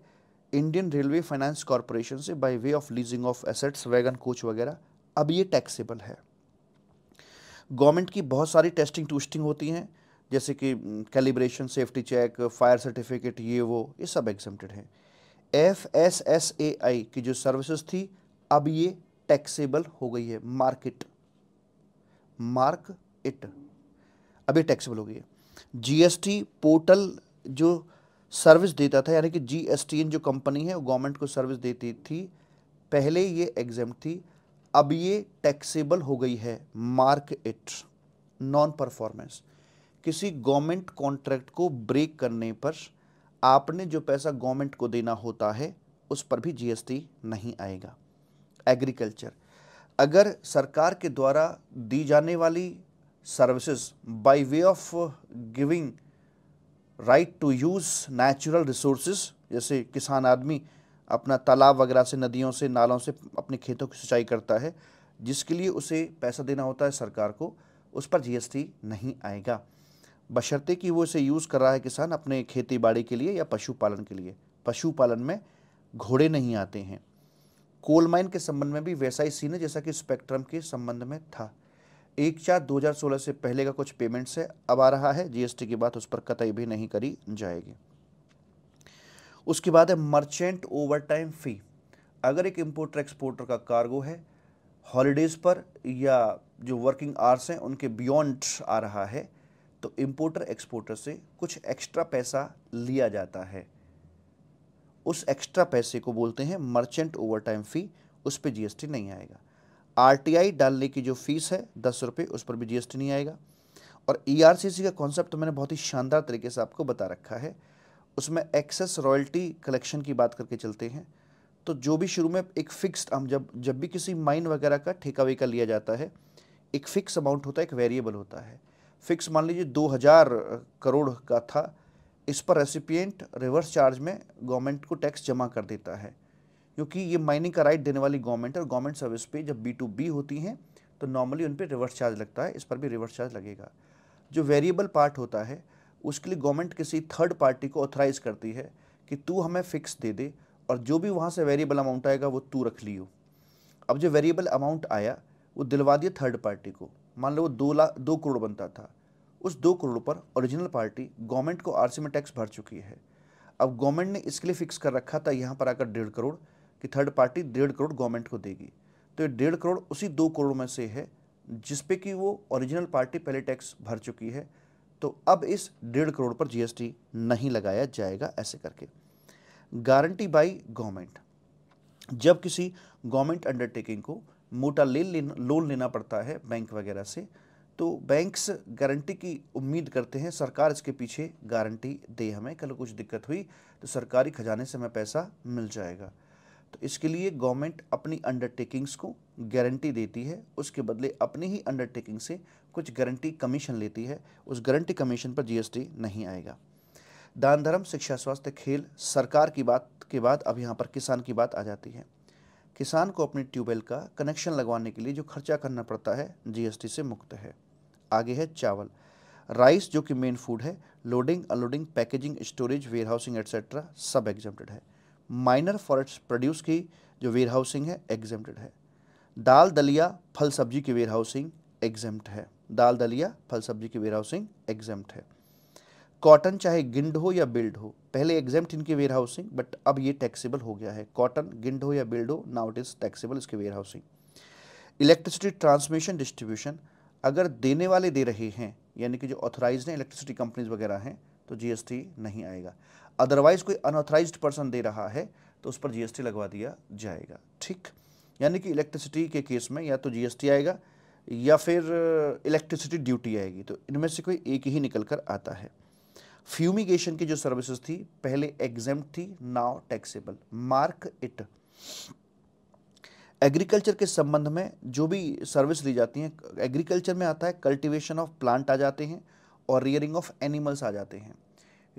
इंडियन रेलवे फाइनेंस कॉरपोरेशन से by way of leasing of assets wagon coach वगैरह अब ये टैक्सेबल है गवर्नमेंट की बहुत सारी टेस्टिंग टूस्टिंग होती हैं जैसे कि calibration safety check fire certificate ये वो ये सब एग्जाम्प्टेड हैं F S S A I की जो सर्विसेज थी अब ये टैक्सेबल हो गई है मार्केट मार्क इट अब ये टैक्सेबल हो गई है जीएसटी पोर्टल जो सर्विस देता था यानी कि जीएसटीएन जो कंपनी है वो गवर्नमेंट को सर्विस देती थी पहले ये एग्जाम थी अब ये टैक्सेबल हो गई है मार्क इट नॉन परफॉर्मेंस किसी गवर्नमेंट कॉन्ट्रैक्ट को ब्रेक करने पर आपने जो पैसा गवर्नमेंट को देना होता है उस पर भी जीएसटी नहीं आएगा एग्रीकल्चर अगर सरकार के द्वारा दी जाने वाली services by way of giving right to use natural resources जैसे किसान आदमी अपना तालाब वगैरह से नदियों से नालों से अपने खेतों की सिंचाई करता है जिसके लिए उसे पैसा देना होता है सरकार को उस पर जीएसटी नहीं आएगा बशर्ते कि वो इसे यूज़ कर रहा है किसान अपने खेती बाड़ी के लिए या पशुपालन के लिए पशुपालन में घोड़े नहीं आते हैं कोल माइन के संबंध में भी वैसा ही सीन है जैसा कि स्पेक्ट्रम के संबंध में था एक चार 2016 से पहले का कुछ पेमेंट्स है अब आ रहा है जीएसटी की बात उस पर कतई भी नहीं करी जाएगी उसके बाद है मर्चेंट ओवरटाइम फ़ी अगर एक इम्पोर्टर एक्सपोर्टर का कार्गो है हॉलीडेज़ पर या जो वर्किंग आवर्स हैं उनके बियॉन्ड आ रहा है तो इम्पोर्टर एक्सपोर्टर से कुछ एक्स्ट्रा पैसा लिया जाता है उस एक्स्ट्रा पैसे को बोलते हैं मर्चेंट ओवर टाइम फ़ी उस पर जीएसटी नहीं आएगा आरटीआई डालने की जो फीस है दस रुपये उस पर भी जीएसटी नहीं आएगा और ईआरसीसी e का कॉन्सेप्ट तो मैंने बहुत ही शानदार तरीके से आपको बता रखा है उसमें एक्सेस रॉयल्टी कलेक्शन की बात करके चलते हैं तो जो भी शुरू में एक फिक्स्ड हम जब जब भी किसी माइन वगैरह का ठेका वेका लिया जाता है एक फिक्स अमाउंट होता है एक वेरिएबल होता है फिक्स मान लीजिए 2000 करोड़ का था इस पर रेसिपियंट रिवर्स चार्ज में गवर्नमेंट को टैक्स जमा कर देता है क्योंकि ये माइनिंग का राइट देने वाली गवर्नमेंट और गवर्नमेंट सर्विस पे जब बी टू बी होती हैं तो नॉर्मली उन पर रिवर्स चार्ज लगता है इस पर भी रिवर्स चार्ज लगेगा जो वेरिएबल पार्ट होता है उसके लिए गवर्नमेंट किसी थर्ड पार्टी को ऑथराइज करती है कि तू हमें फिक्स दे दे और जो भी वहाँ से वेरिएबल अमाउंट आएगा वो तू रख लियो अब जो वेरिएबल अमाउंट आया वो दिलवा दिया थर्ड पार्टी को मान लो वो दो लाख दो करोड़ बनता था उस दो करोड़ पर ओरिजिनल पार्टी गवर्नमेंट को आरसी में टैक्स भर चुकी है अब गवर्नमेंट ने इसके लिए फिक्स कर रखा था यहाँ पर आकर डेढ़ करोड़ कि थर्ड पार्टी डेढ़ करोड़ गवर्नमेंट को देगी तो ये डेढ़ करोड़ उसी दो करोड़ में से है जिस पे कि वो ओरिजिनल पार्टी पहले टैक्स भर चुकी है तो अब इस डेढ़ करोड़ पर जीएसटी नहीं लगाया जाएगा ऐसे करके गारंटी बाई गवर्नमेंट जब किसी गवर्नमेंट अंडरटेकिंग को मोटा लेन लोन लेना पड़ता है बैंक वगैरह से तो बैंक्स गारंटी की उम्मीद करते हैं सरकार इसके पीछे गारंटी दे हमें कल कुछ दिक्कत हुई तो सरकारी खजाने से हमें पैसा मिल जाएगा तो इसके लिए गवर्नमेंट अपनी अंडरटेकिंग्स को गारंटी देती है उसके बदले अपनी ही अंडरटेकिंग से कुछ गारंटी कमीशन लेती है उस गारंटी कमीशन पर जीएसटी नहीं आएगा दान धर्म शिक्षा स्वास्थ्य खेल सरकार की बात के बाद अब यहाँ पर किसान की बात आ जाती है किसान को अपनी ट्यूबवेल का कनेक्शन लगवाने के लिए जो खर्चा करना पड़ता है जीएसटी से मुक्त है आगे है चावल राइस जो कि मेन फूड है loading unloading packaging storage warehousing etcetera सब एग्जामेड है माइनर फॉरेस्ट प्रोड्यूस की जो वेयर हाउसिंग है एग्जामेड है दाल दलिया फल सब्जी की वेयर हाउसिंग एग्जाम्प्ट है दाल दलिया फल सब्जी की वेयर हाउसिंग एग्जाम्प्ट है कॉटन चाहे गिंड हो या बिल्ड हो पहले एग्जाम्ट इनकी वेयर हाउसिंग बट अब ये टैक्सेबल हो गया है कॉटन गिंड हो या बिल्ड हो नाउ इट इज़ टैक्सेबल इसकी warehousing electricity transmission distribution अगर देने वाले दे रहे हैं यानी कि जो ऑथोराइज हैं इलेक्ट्रिसिटी कंपनीज वगैरह हैं तो जीएसटी नहीं आएगा अदरवाइज़ कोई अनऑथराइज पर्सन दे रहा है तो उस पर जीएसटी लगवा दिया जाएगा ठीक यानी कि इलेक्ट्रिसिटी के केस में या तो जीएसटी आएगा या फिर इलेक्ट्रिसिटी ड्यूटी आएगी तो इनमें से कोई एक ही निकल कर आता है फ्यूमिगेशन की जो सर्विसेज थी पहले एग्जाम थी now taxable mark it agriculture के संबंध में जो भी सर्विस दी जाती हैं एग्रीकल्चर में आता है कल्टीवेशन ऑफ प्लांट आ जाते हैं और रियरिंग ऑफ एनिमल्स आ जाते हैं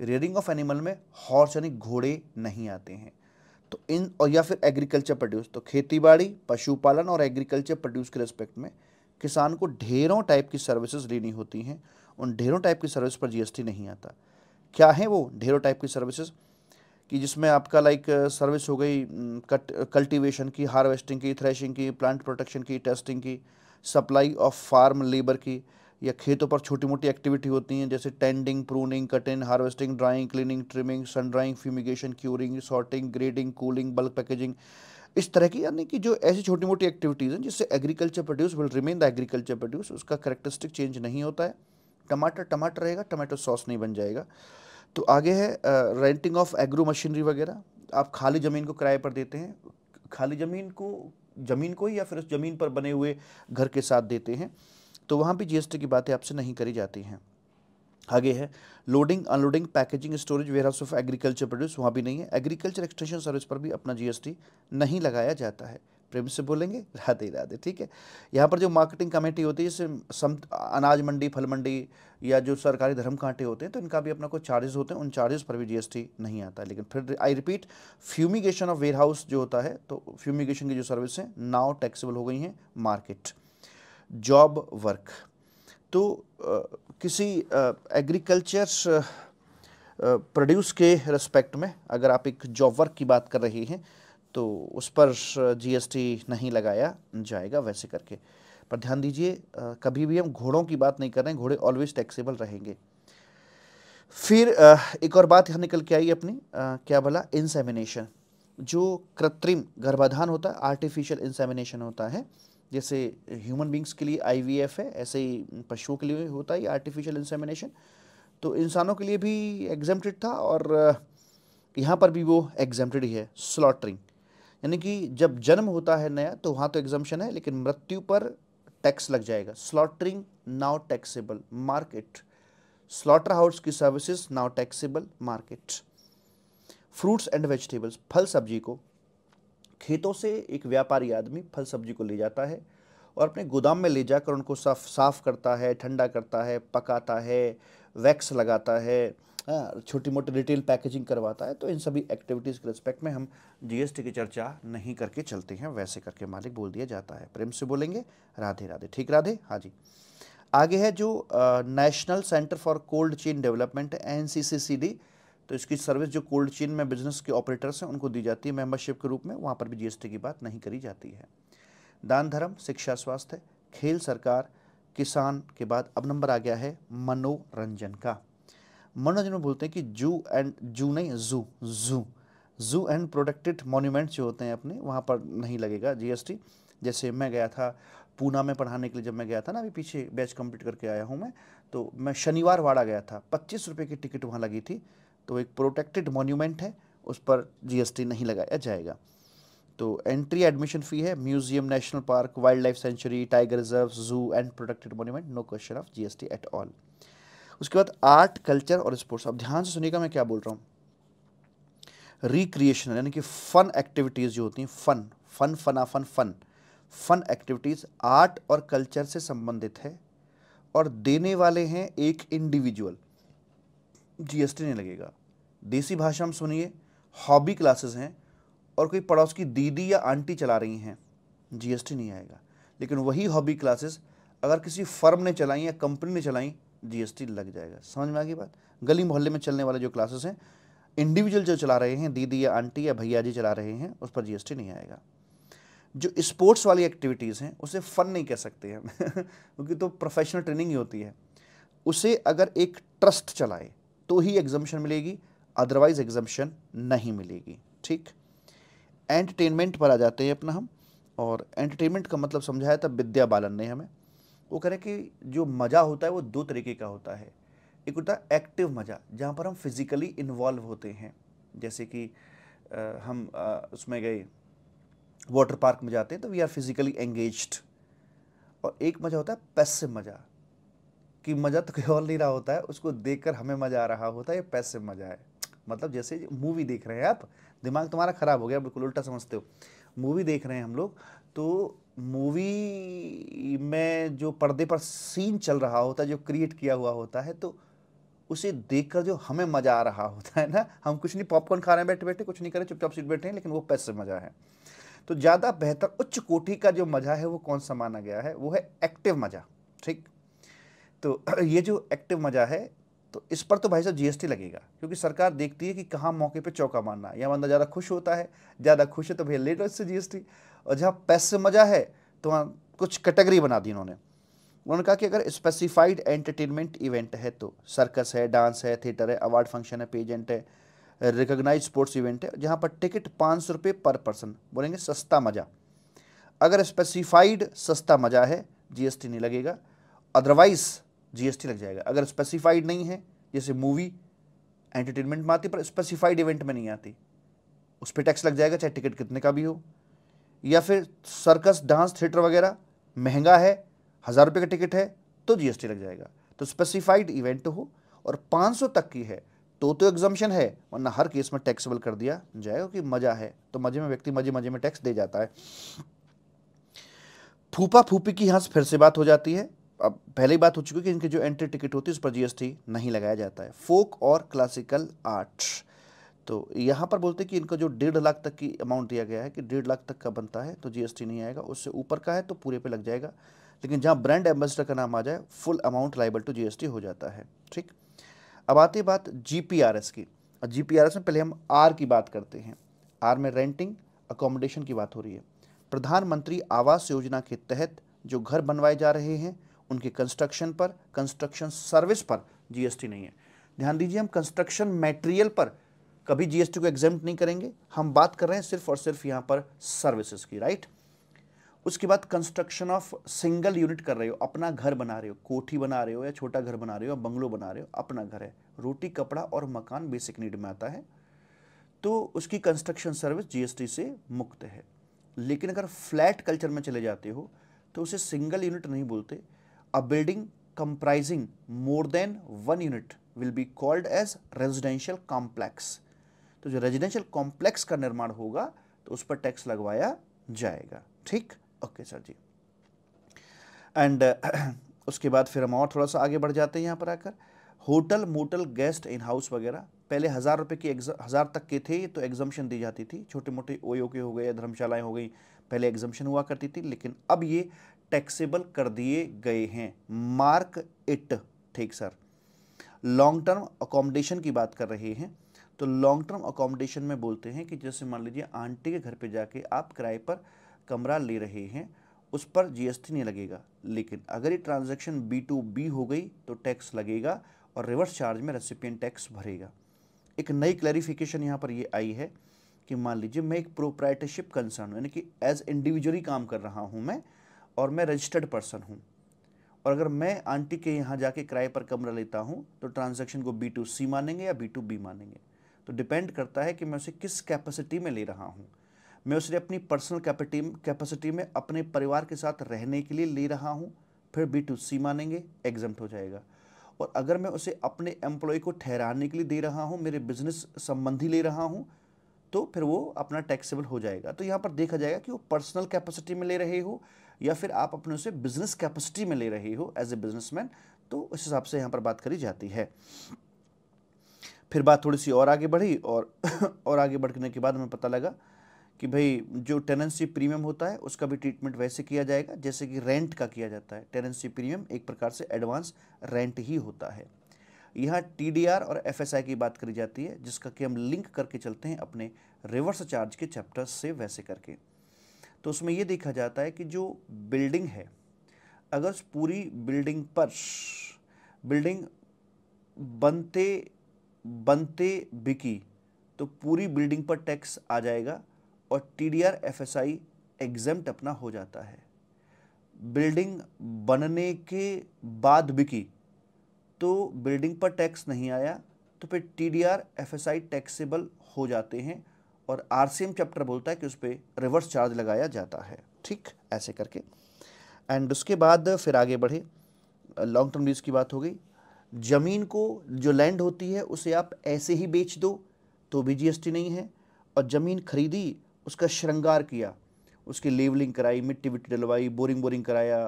रियरिंग ऑफ एनिमल में हॉर्स यानी घोड़े नहीं आते हैं तो इन और या फिर एग्रीकल्चर प्रोड्यूस तो खेतीबाड़ी पशुपालन और एग्रीकल्चर प्रोड्यूस के रिस्पेक्ट में किसान को ढेरों टाइप की सर्विसेज लेनी होती हैं उन ढेरों टाइप की सर्विस पर जीएसटी नहीं आता क्या है वो ढेरों टाइप की सर्विसेज कि जिसमें आपका लाइक सर्विस uh, हो गई कट mm, कल्टिवेशन uh, की हार्वेस्टिंग की थ्रेशिंग की प्लांट प्रोटेक्शन की टेस्टिंग की सप्लाई ऑफ फार्म लेबर की या खेतों पर छोटी मोटी एक्टिविटी होती हैं जैसे tending pruning cutting harvesting drying cleaning trimming sun drying fumigation curing sorting grading cooling bulk packaging इस तरह की यानी कि जो ऐसी छोटी मोटी एक्टिविटीज़ हैं जिससे agriculture produce will remain the agriculture produce उसका करेक्टरिस्टिक चेंज नहीं होता है टमाटर टमाटर रहेगा टमाटो सॉस नहीं बन जाएगा तो आगे है रेंटिंग ऑफ एग्रो मशीनरी वगैरह आप खाली ज़मीन को किराए पर देते हैं खाली ज़मीन को ज़मीन को ही या फिर उस ज़मीन पर बने हुए घर के साथ देते हैं तो वहाँ भी जी की बातें आपसे नहीं करी जाती हैं आगे है loading unloading packaging storage warehouse of agriculture produce वहाँ भी नहीं है एग्रीकल्चर एक्सटेंशन सर्विस पर भी अपना जीएसटी नहीं लगाया जाता है प्रेम से बोलेंगे राधे राधे ठीक है यहाँ पर जो मार्केटिंग कमेटी होती है जैसे सम अनाज मंडी फल मंडी या जो सरकारी धर्म कांटे होते हैं तो इनका भी अपना कोई चार्जेस होते हैं उन चार्जेस पर भी जीएसटी नहीं आता लेकिन फिर I repeat fumigation of warehouse जो होता है तो फ्यूमिगेशन की जो सर्विस है नाव टैक्सीबल हो गई हैं मार्केट जॉब वर्क तो आ, किसी एग्रीकल्चर प्रोड्यूस के रेस्पेक्ट में अगर आप एक जॉब वर्क की बात कर रहे हैं तो उस पर जीएसटी नहीं लगाया जाएगा वैसे करके पर ध्यान दीजिए कभी भी हम घोड़ों की बात नहीं कर रहे हैं घोड़े ऑलवेज टैक्सेबल रहेंगे फिर एक और बात यहाँ निकल के आई अपनी क्या बोला इंसेमिनेशन जो कृत्रिम गर्भाधान होता है आर्टिफिशियल इंसेमिनेशन होता है जैसे ह्यूमन बींग्स के लिए आईवीएफ है ऐसे ही पशुओं के लिए होता है आर्टिफिशियल इंसेमिनेशन तो इंसानों के लिए भी एग्जेम्प्टेड था और यहाँ पर भी वो एग्जेम्प्टेड ही है स्लॉटरिंग यानी कि जब जन्म होता है नया तो वहां तो एग्जामेशन है लेकिन मृत्यु पर टैक्स लग जाएगा slaughtering now taxable market slaughter house की services now taxable market fruits and vegetables फल सब्जी को खेतों से एक व्यापारी आदमी फल सब्जी को ले जाता है और अपने गोदाम में ले जाकर उनको साफ साफ करता है ठंडा करता है पकाता है वैक्स लगाता है छोटी मोटी रिटेल पैकेजिंग करवाता है तो इन सभी एक्टिविटीज़ के रिस्पेक्ट में हम जीएसटी की चर्चा नहीं करके चलते हैं वैसे करके मालिक बोल दिया जाता है प्रेम से बोलेंगे राधे राधे ठीक राधे हाँ जी आगे है जो national centre for cold chain development एन तो इसकी सर्विस जो कोल्ड चेन में बिजनेस के ऑपरेटर्स हैं उनको दी जाती है मेंबरशिप के रूप में वहाँ पर भी जीएसटी की बात नहीं करी जाती है दान धर्म शिक्षा स्वास्थ्य खेल सरकार किसान के बाद अब नंबर आ गया है मनोरंजन का मनोज में बोलते हैं कि जू एंड जू नहीं जू जू जू एंड प्रोटेक्टेड मोन्यूमेंट्स जो होते हैं अपने वहाँ पर नहीं लगेगा जीएसटी जैसे मैं गया था पूना में पढ़ाने के लिए जब मैं गया था ना अभी पीछे बैच कंप्लीट करके आया हूँ मैं तो मैं शनिवार वाड़ा गया था पच्चीस रुपये की टिकट वहाँ लगी थी तो एक प्रोटेक्टेड मोन्यूमेंट है उस पर जीएसटी नहीं लगाया जाएगा तो एंट्री एडमिशन फ़ी है museum national park wildlife sanctuary tiger reserve zoo and protected monument no question of GST at all उसके बाद आर्ट कल्चर और स्पोर्ट्स अब ध्यान से सुनिएगा मैं क्या बोल रहा हूँ रिक्रिएशनल यानी कि फ़न एक्टिविटीज़ जो होती हैं फ़न फन फना fun fun fun activities art और कल्चर से संबंधित है और देने वाले हैं एक इंडिविजुअल जीएसटी नहीं लगेगा देसी भाषा में सुनिए हॉबी क्लासेस हैं और कोई पड़ोस की दीदी या आंटी चला रही हैं जीएसटी नहीं आएगा लेकिन वही हॉबी क्लासेस अगर किसी फर्म ने चलाई या कंपनी ने चलाई जीएसटी लग जाएगा समझ में आ गई बात गली मोहल्ले में चलने वाले जो क्लासेस हैं इंडिविजुअल जो चला रहे हैं दीदी या आंटी या भैया जी चला रहे हैं उस पर जीएसटी नहीं आएगा जो स्पोर्ट्स वाली एक्टिविटीज़ हैं उसे फ़न नहीं कह सकते हम क्योंकि तो प्रोफेशनल ट्रेनिंग ही होती है उसे अगर एक ट्रस्ट चलाए तो ही एग्जामेशन मिलेगी अदरवाइज एग्जामेशन नहीं मिलेगी ठीक एंटरटेनमेंट पर आ जाते हैं अपना हम और एंटरटेनमेंट का मतलब समझाया था विद्या बालन ने हमें वो कह रहे हैं कि जो मज़ा होता है वो दो तरीके का होता है एक होता है एक्टिव मज़ा जहाँ पर हम फिज़िकली इन्वॉल्व होते हैं जैसे कि आ, हम आ, उसमें गए वाटर पार्क में जाते हैं तो वी आर फिज़िकली एंगेज्ड और एक मज़ा होता है पैसिव मज़ा कि मज़ा तो कहीं और नहीं रहा होता है उसको देख हमें मज़ा आ रहा होता है ये पैसिव मज़ा है मतलब जैसे मूवी देख रहे हैं आप दिमाग तुम्हारा ख़राब हो गया बिल्कुल उल्टा समझते हो मूवी देख रहे हैं हम लोग तो मूवी में जो पर्दे पर सीन चल रहा होता है जो क्रिएट किया हुआ होता है तो उसे देखकर जो हमें मज़ा आ रहा होता है ना हम कुछ नहीं पॉपकॉर्न खा रहे हैं बैठे बैठे कुछ नहीं कर रहे चुपचाप सीट बैठे हैं लेकिन वो पैसे मज़ा है तो ज़्यादा बेहतर उच्च कोटि का जो मज़ा है वो कौन सा माना गया है वो है एक्टिव मज़ा ठीक तो ये जो एक्टिव मज़ा है तो इस पर तो भाई साहब जीएसटी लगेगा क्योंकि सरकार देखती है कि कहाँ मौके पे चौका मारना या बंदा ज़्यादा खुश होता है ज़्यादा खुश है तो भैया लेट हो इससे जीएसटी और जहाँ पैसे मजा है तो वहाँ कुछ कैटेगरी बना दी उन्होंने उन्होंने कहा कि अगर स्पेसिफाइड एंटरटेनमेंट इवेंट है तो सर्कस है डांस है थिएटर है अवार्ड फंक्शन है पेजेंट है रिकोगनाइज स्पोर्ट्स इवेंट है जहाँ पर टिकट पाँच सौ रुपये पर पर्सन बोलेंगे सस्ता मज़ा अगर स्पेसिफाइड सस्ता मज़ा है जीएसटी नहीं लगेगा अदरवाइज जीएसटी लग जाएगा अगर स्पेसिफाइड नहीं है जैसे मूवी एंटरटेनमेंट में आती पर स्पेसिफाइड इवेंट में नहीं आती उस पर टैक्स लग जाएगा चाहे टिकट कितने का भी हो या फिर सर्कस डांस थिएटर वगैरह महंगा है हज़ार रुपये का टिकट है तो जीएसटी लग जाएगा तो स्पेसिफाइड इवेंट हो और 500 तक की है तो तो एग्जामेशन है वरना हर केस में टैक्सेबल कर दिया जाएगा कि मज़ा है तो मज़े में व्यक्ति मज़े मज़े में टैक्स दे जाता है फूफा फूफी की यहाँ फिर से बात हो जाती है अब पहले ही बात हो चुकी है कि इनकी जो एंट्री टिकट होती है उस पर जीएसटी नहीं लगाया जाता है फोक और क्लासिकल आर्ट तो यहाँ पर बोलते हैं कि इनका जो डेढ़ लाख तक की अमाउंट दिया गया है कि डेढ़ लाख तक का बनता है तो जीएसटी नहीं आएगा उससे ऊपर का है तो पूरे पे लग जाएगा लेकिन जहाँ ब्रांड एम्बेसडर का नाम आ जाए full amount liable to GST हो जाता है ठीक अब आती है बात जीपीआरएस की और जीपीआरएस में पहले हम आर की बात करते हैं आर में रेंटिंग अकोमोडेशन की बात हो रही है प्रधानमंत्री आवास योजना के तहत जो घर बनवाए जा रहे हैं उनके कंस्ट्रक्शन पर कंस्ट्रक्शन सर्विस पर जी नहीं है ध्यान दीजिए हम कंस्ट्रक्शन मेटेरियल पर कभी जीएसटी को एग्जाम नहीं करेंगे हम बात कर रहे हैं सिर्फ और सिर्फ यहां पर सर्विसेज की राइट उसके बाद कंस्ट्रक्शन ऑफ सिंगल यूनिट कर रहे हो अपना घर बना रहे हो कोठी बना रहे हो या छोटा घर बना रहे हो बंगलो बना रहे हो अपना घर है रोटी कपड़ा और मकान बेसिक नीड में आता है तो उसकी कंस्ट्रक्शन सर्विस जीएसटी से मुक्त है लेकिन अगर फ्लैट कल्चर में चले जाते हो तो उसे सिंगल यूनिट नहीं बोलते a building comprising more than one unit will be called as residential complex तो जो रेजिडेंशियल कॉम्प्लेक्स का निर्माण होगा तो उस पर टैक्स लगवाया जाएगा ठीक ओके सर जी एंड उसके बाद फिर हम और थोड़ा सा आगे बढ़ जाते हैं यहाँ पर आकर hotel motel guest inn house वगैरह पहले हज़ार रुपये की हज़ार तक के थे तो एग्जम्पन दी जाती थी छोटे मोटे ओ के हो गए धर्मशालाएँ हो गई पहले एग्जम्पन हुआ करती थी लेकिन अब ये टैक्सेबल कर दिए गए हैं मार्क इट ठीक सर लॉन्ग टर्म अकोमोडेशन की बात कर रहे हैं तो लॉन्ग टर्म अकोमोडेशन में बोलते हैं कि जैसे मान लीजिए आंटी के घर पे जाके आप किराए पर कमरा ले रहे हैं उस पर जीएसटी नहीं लगेगा लेकिन अगर ये ट्रांजैक्शन बी टू बी हो गई तो टैक्स लगेगा और रिवर्स चार्ज में रेसिपियन टैक्स भरेगा एक नई क्लैरिफिकेशन यहाँ पर ये आई है कि मान लीजिए मैं एक प्रोप्राइटरशिप कंसर्न यानी कि एज इंडिविजुअली काम कर रहा हूँ मैं और मैं रजिस्टर्ड पर्सन हूँ और अगर मैं आंटी के यहाँ जाके किराए पर कमरा लेता हूँ तो ट्रांजेक्शन को बी टू सी मानेंगे या बी टू बी मानेंगे तो डिपेंड करता है कि मैं उसे किस कैपेसिटी में ले रहा हूँ मैं उसे अपनी पर्सनल कैपेटी कैपेसिटी में अपने परिवार के साथ रहने के लिए ले रहा हूँ फिर बी टू सी मानेंगे एग्जाम हो जाएगा और अगर मैं उसे अपने एम्प्लॉय को ठहराने के लिए दे रहा हूँ मेरे बिजनेस संबंधी ले रहा हूँ तो फिर वो अपना टैक्सेबल हो जाएगा तो यहाँ पर देखा जाएगा कि वो पर्सनल कैपेसिटी में ले रहे हो या फिर आप अपने उसे बिजनेस कैपेसिटी में ले रहे हो एज ए बिजनेसमैन तो उस हिसाब से यहाँ पर बात करी जाती है फिर बात थोड़ी सी और आगे बढ़ी और और आगे बढ़ने के बाद हमें पता लगा कि भाई जो टेनेंसी प्रीमियम होता है उसका भी ट्रीटमेंट वैसे किया जाएगा जैसे कि रेंट का किया जाता है टेनेंसी प्रीमियम एक प्रकार से एडवांस रेंट ही होता है यहाँ टी और एफ की बात करी जाती है जिसका कि हम लिंक करके चलते हैं अपने रिवर्स चार्ज के चैप्टर से वैसे करके तो उसमें ये देखा जाता है कि जो बिल्डिंग है अगर पूरी बिल्डिंग पर बिल्डिंग बनते बनते बिकी तो पूरी बिल्डिंग पर टैक्स आ जाएगा और T D R F S I exempt अपना हो जाता है बिल्डिंग बनने के बाद बिकी तो बिल्डिंग पर टैक्स नहीं आया तो फिर T D R F S I taxable हो जाते हैं और आर सी एम चैप्टर बोलता है कि उस पर रिवर्स चार्ज लगाया जाता है ठीक ऐसे करके एंड उसके बाद फिर आगे बढ़े लॉन्ग टर्म लीज की बात हो गई ज़मीन को जो लैंड होती है उसे आप ऐसे ही बेच दो तो भी जीएसटी नहीं है और ज़मीन खरीदी उसका श्रृंगार किया उसकी लेवलिंग कराई मिट्टी विट्टी डलवाई बोरिंग बोरिंग कराया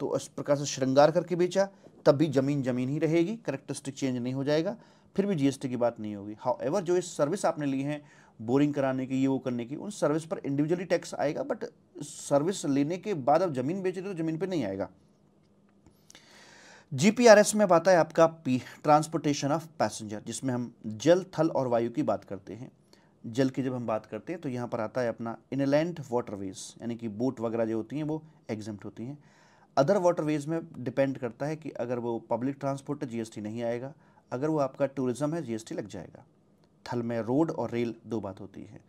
तो इस प्रकार से श्रृंगार करके बेचा तब भी ज़मीन ज़मीन ही रहेगी करेक्टरिस्टिक चेंज नहीं हो जाएगा फिर भी जीएसटी की बात नहीं होगी हाउ एवर जो इस सर्विस आपने ली है बोरिंग कराने की ये वो करने की उन सर्विस पर इंडिविजुअली टैक्स आएगा बट सर्विस लेने के बाद आप ज़मीन बेच रहे हो तो ज़मीन पर नहीं आएगा जीपीआरएस में बात है आपका पी ट्रांसपोर्टेशन ऑफ पैसेंजर जिसमें हम जल थल और वायु की बात करते हैं जल की जब हम बात करते हैं तो यहाँ पर आता है अपना इनलैंड वाटरवेज यानी कि बोट वगैरह जो होती हैं वो एग्जम्प्ट होती हैं अदर वाटरवेज में डिपेंड करता है कि अगर वो पब्लिक ट्रांसपोर्ट है जीएसटी नहीं आएगा अगर वो आपका टूरिज्म है जीएसटी लग जाएगा थल में रोड और रेल दो बात होती है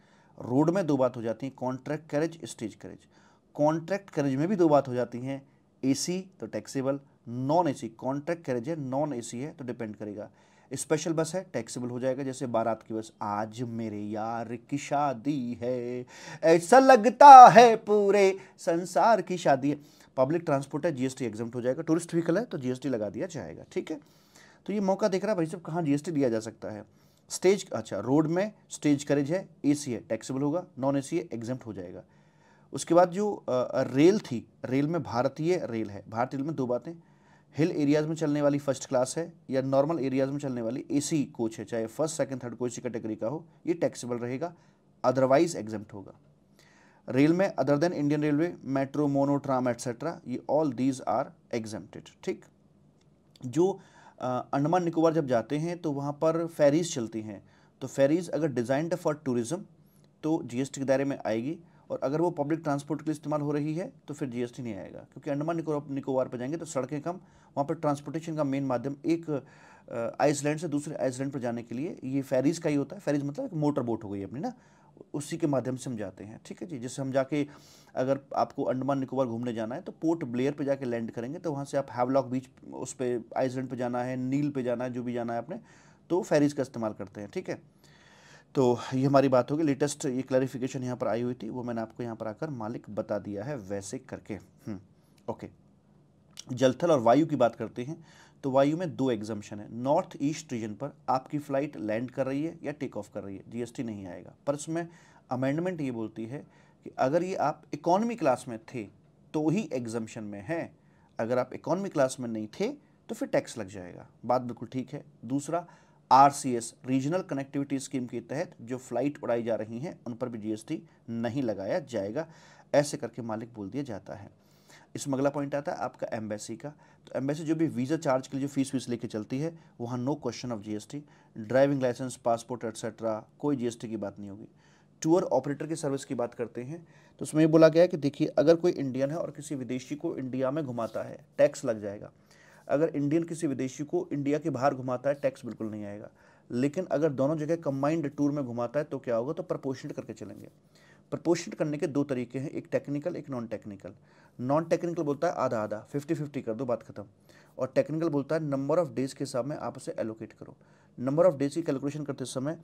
रोड में दो बात हो जाती हैं contract carriage stage carriage contract carriage में भी दो बात हो जाती हैं एसी तो taxable non AC contract carriage है नॉन एसी है तो डिपेंड करेगा स्पेशल बस है टैक्सीबल हो जाएगा जैसे बारात की बस आज मेरे यार की शादी है ऐसा लगता है पूरे संसार की शादी है पब्लिक ट्रांसपोर्ट है जीएसटी एग्जाम हो जाएगा टूरिस्ट व्हीकल है तो जीएसटी लगा दिया जाएगा ठीक है तो ये मौका देख रहा है भाई साहब कहाँ जीएसटी दिया जा सकता है स्टेज अच्छा रोड में स्टेज करेज है ए है टैक्सीबल होगा नॉन सी है एग्जाम्ट हो जाएगा उसके बाद जो रेल थी रेल में भारतीय रेल है भारतीय रेल में दो बातें हिल एरियाज़ में चलने वाली फर्स्ट क्लास है या नॉर्मल एरियाज़ में चलने वाली एसी कोच है चाहे first second third coach category का हो ये टैक्सीबल रहेगा अदरवाइज एग्जाम्प्ट होगा रेल में other than Indian railway metro mono tram etcetera ये ऑल दीज आर एग्जाम्प्टेड ठीक जो अंडमान निकोबार जब जाते हैं तो वहाँ पर फेरीज चलती हैं तो फेरीज अगर डिज़ाइंड फॉर टूरिज़्म तो जीएसटी के दायरे में आएगी और अगर वो पब्लिक ट्रांसपोर्ट के लिए इस्तेमाल हो रही है तो फिर जीएसटी नहीं आएगा क्योंकि अंडमान निकोबार पर जाएंगे तो सड़कें कम वहाँ पर ट्रांसपोर्टेशन का मेन माध्यम एक आइसलैंड से दूसरे आइसलैंड पर जाने के लिए ये फेरीज का ही होता है फेरीज मतलब एक मोटर बोट हो गई अपनी ना उसी के माध्यम से हम जाते हैं ठीक है जी जैसे हम जाके अगर आपको अंडमान निकोबार घूमने जाना है तो पोर्ट ब्लेयर पे जाके लैंड करेंगे तो वहाँ से आप हैवलॉक बीच उस पर आइसलैंड पे जाना है नील पे जाना है जो भी जाना है आपने तो फेरीज का इस्तेमाल करते हैं ठीक है तो ये हमारी बात होगी लेटेस्ट ये क्लैरिफिकेशन यहाँ पर आई हुई थी वो मैंने आपको यहाँ पर आकर मालिक बता दिया है वैसे करके ओके हम्म, जलथल और वायु की बात करते हैं तो वायु में दो एग्जम्पन है नॉर्थ ईस्ट रीजन पर आपकी फ़्लाइट लैंड कर रही है या टेक ऑफ कर रही है जीएसटी नहीं आएगा पर इसमें अमेंडमेंट ये बोलती है कि अगर ये आप इकोनॉमी क्लास में थे तो ही एग्जम्पन में है अगर आप इकोनॉमी क्लास में नहीं थे तो फिर टैक्स लग जाएगा बात बिल्कुल ठीक है दूसरा आरसीएस रीजनल कनेक्टिविटी स्कीम के तहत जो फ्लाइट उड़ाई जा रही हैं उन पर भी जीएसटी नहीं लगाया जाएगा ऐसे करके मालिक बोल दिया जाता है इसमें अगला पॉइंट आता है आपका एम्बेसी का तो एम्बेसी जो भी वीज़ा चार्ज के लिए जो फीस वीस लेके चलती है वहाँ no question of GST driving licence passport etcetera कोई जीएसटी की बात नहीं होगी टूर ऑपरेटर की सर्विस की बात करते हैं तो उसमें ये बोला गया कि देखिए अगर कोई इंडियन है और किसी विदेशी को इंडिया में घुमाता है टैक्स लग जाएगा अगर इंडियन किसी विदेशी को इंडिया के बाहर घुमाता है टैक्स बिल्कुल नहीं आएगा लेकिन अगर दोनों जगह कंबाइंड टूर में घुमाता है तो क्या होगा तो प्रपोशनट करके चलेंगे प्रपोशन करने के दो तरीके हैं एक टेक्निकल एक नॉन टेक्निकल नॉन टेक्निकल बोलता है आधा आधा फिफ्टी फिफ्टी कर दो बात खत्म और टेक्निकल बोलता है नंबर ऑफ डेज के हिसाब में आप उसे एलोकेट करो नंबर ऑफ डेज की कैलकुलेशन करते समय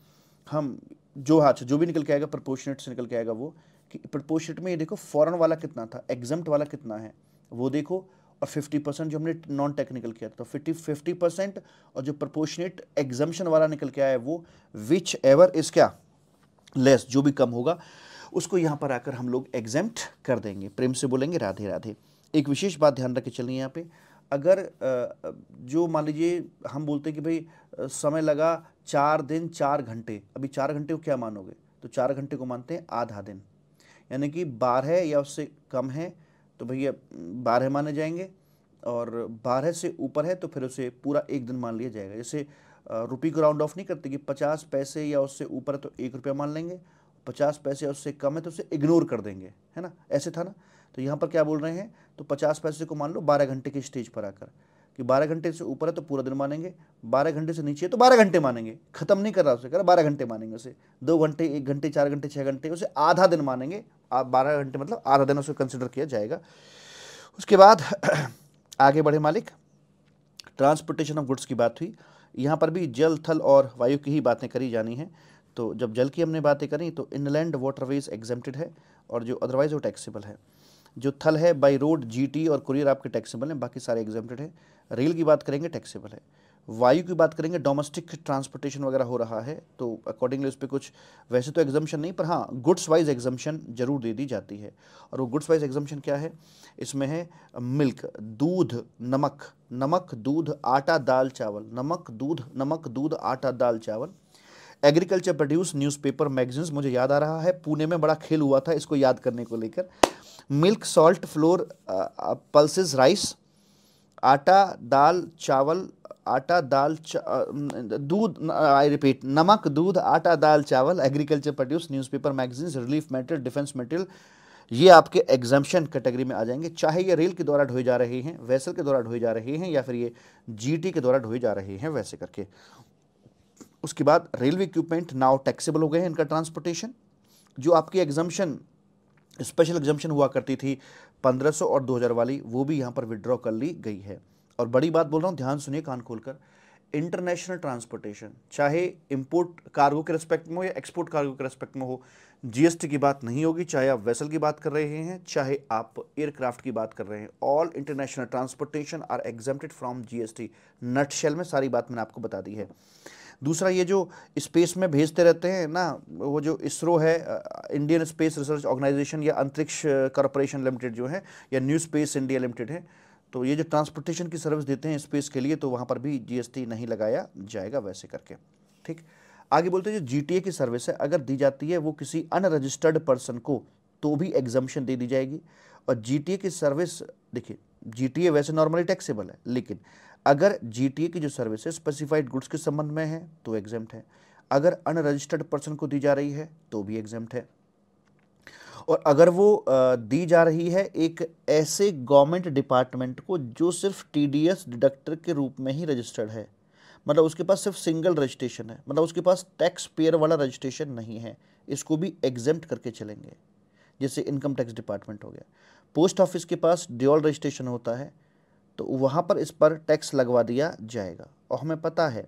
हम जो हाथ जो भी निकल के आएगा प्रपोशनट से निकल के आएगा वो कि प्रपोशनट में ये देखो फॉरन वाला कितना था एग्जाम्प्ट वाला कितना है वो देखो और 50 परसेंट जो हमने नॉन टेक्निकल किया तो फिफ्टी फिफ्टी परसेंट और जो प्रपोर्शनेट एग्जामेशन वाला निकल के आया है वो विच एवर इज़ क्या लेस जो भी कम होगा उसको यहाँ पर आकर हम लोग एग्जेम्प्ट कर देंगे प्रेम से बोलेंगे राधे राधे एक विशेष बात ध्यान रख के चलिए यहाँ पे अगर जो मान लीजिए हम बोलते हैं कि भाई समय लगा चार दिन चार घंटे अभी चार घंटे को क्या मानोगे तो चार घंटे को मानते हैं आधा दिन यानी कि बारह या उससे कम है तो भैया बारह माने जाएंगे और बारह से ऊपर है तो फिर उसे पूरा एक दिन मान लिया जाएगा जैसे रुपये को राउंड ऑफ नहीं करते कि पचास पैसे या उससे ऊपर है तो एक रुपया मान लेंगे पचास पैसे या उससे कम है तो उसे इग्नोर कर देंगे है ना ऐसे था ना तो यहाँ पर क्या बोल रहे हैं तो पचास पैसे को मान लो बारह घंटे के स्टेज पर आकर कि 12 घंटे से ऊपर है तो पूरा दिन मानेंगे 12 घंटे से नीचे है तो 12 घंटे मानेंगे खत्म नहीं कर रहा उसे कर बारह घंटे मानेंगे उसे दो घंटे एक घंटे चार घंटे छः घंटे उसे आधा दिन मानेंगे आप बारह घंटे मतलब आधा दिन उसे कंसिडर किया जाएगा उसके बाद आगे बढ़े मालिक ट्रांसपोर्टेशन ऑफ गुड्स की बात हुई यहाँ पर भी जल थल और वायु की ही बातें करी जानी हैं तो जब जल की हमने बातें करी तो इनलैंड वाटरवेज एग्जेम्प्टेड है और जो अदरवाइज वो टैक्सेबल है जो थल है बाई रोड जीटी और कुरियर आपके टैक्सेबल हैं बाकी सारे एग्जेम्प्टेड हैं रेल की बात करेंगे टैक्सेबल है वायु की बात करेंगे डोमेस्टिक ट्रांसपोर्टेशन वगैरह हो रहा है तो अकॉर्डिंगली उस पर कुछ वैसे तो एग्जामेशन नहीं पर हाँ गुड्स वाइज एग्जामेशन जरूर दे दी जाती है और वो गुड्स वाइज एग्जामेशन क्या है इसमें है मिल्क दूध नमक नमक दूध आटा दाल चावल नमक दूध नमक दूध आटा दाल चावल एग्रीकल्चर प्रोड्यूस न्यूज़पेपर मैगजीन्स मुझे याद आ रहा है पुणे में बड़ा खेल हुआ था इसको याद करने को लेकर milk salt flour pulses rice आटा दाल चावल आटा दाल दूध आई रिपीट नमक दूध आटा दाल चावल agriculture produce newspaper magazines relief material defence material ये आपके एग्जामेशन कैटेगरी में आ जाएंगे चाहे ये रेल के द्वारा ढोए जा रहे हैं वैसल के द्वारा ढोए जा रहे हैं या फिर ये जीटी के द्वारा ढोए जा रहे हैं वैसे करके उसके बाद रेलवे इक्विपमेंट नाव टैक्सेबल हो गए हैं इनका ट्रांसपोर्टेशन जो आपकी एग्जाम्पन स्पेशल एग्जामेशन हुआ करती थी 1500 और 2000 वाली वो भी यहाँ पर विड्रॉ कर ली गई है और बड़ी बात बोल रहा हूँ ध्यान सुनिए कान खोलकर इंटरनेशनल ट्रांसपोर्टेशन चाहे इंपोर्ट कार्गो के रेस्पेक्ट में हो या एक्सपोर्ट कार्गो के रेस्पेक्ट में हो जीएसटी की बात नहीं होगी चाहे आप वेसल की बात कर रहे हैं चाहे आप एयरक्राफ्ट की बात कर रहे हैं all international transportation are exempted from GST nutshell में सारी बात मैंने आपको बता दी है दूसरा ये जो स्पेस में भेजते रहते हैं ना वो जो इसरो है इंडियन स्पेस रिसर्च ऑर्गेनाइजेशन या अंतरिक्ष कॉरपोरेशन लिमिटेड जो है या न्यू स्पेस इंडिया लिमिटेड है तो ये जो ट्रांसपोर्टेशन की सर्विस देते हैं स्पेस के लिए तो वहाँ पर भी जीएसटी नहीं लगाया जाएगा वैसे करके ठीक आगे बोलते हैं जो जीटीए की सर्विस है अगर दी जाती है वो किसी अनरजिस्टर्ड पर्सन को तो भी एग्जामेशन दे दी जाएगी और जीटीए की सर्विस देखिए जीटीए वैसे नॉर्मली टैक्सेबल है लेकिन अगर जीटीए की जो सर्विस है स्पेसिफाइड गुड्स के संबंध में है तो एग्जाम्ट है अगर अनरजिस्टर्ड पर्सन को दी जा रही है तो भी एग्जाम्ट है और अगर वो दी जा रही है एक ऐसे गवर्नमेंट डिपार्टमेंट को जो सिर्फ टीडीएस डिडक्टर के रूप में ही रजिस्टर्ड है मतलब उसके पास सिर्फ सिंगल रजिस्ट्रेशन है मतलब उसके पास टैक्स पेयर वाला रजिस्ट्रेशन नहीं है इसको भी एग्जेम्प्ट करके चलेंगे जैसे इनकम टैक्स डिपार्टमेंट हो गया पोस्ट ऑफिस के पास ड्यूअल रजिस्ट्रेशन होता है तो वहाँ पर इस पर टैक्स लगवा दिया जाएगा और हमें पता है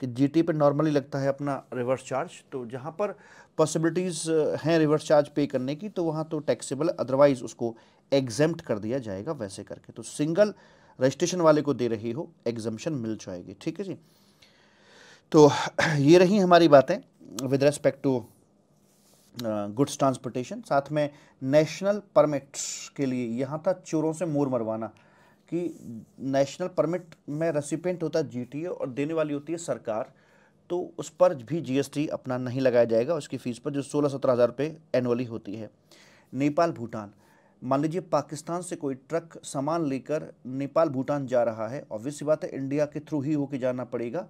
कि जीटी पे नॉर्मली लगता है अपना रिवर्स चार्ज तो जहाँ पर पॉसिबिलिटीज़ हैं रिवर्स चार्ज पे करने की तो वहाँ तो टैक्सेबल अदरवाइज़ उसको एग्जेम्प्ट कर दिया जाएगा वैसे करके तो सिंगल रजिस्ट्रेशन वाले को दे रही हो एग्जम्पन मिल जाएगी ठीक है जी तो ये रही हमारी बातें with respect to goods transportation साथ में नेशनल परमिट्स के लिए यहाँ था चोरों से मोर मरवाना कि नेशनल परमिट में रेसिपेंट होता है जी और देने वाली होती है सरकार तो उस पर भी जी अपना नहीं लगाया जाएगा उसकी फ़ीस पर जो सोलह सत्रह हज़ार रुपये एनुअली होती है नेपाल भूटान मान लीजिए पाकिस्तान से कोई ट्रक सामान लेकर नेपाल भूटान जा रहा है ऑब्वियस बात है इंडिया के थ्रू ही होके जाना पड़ेगा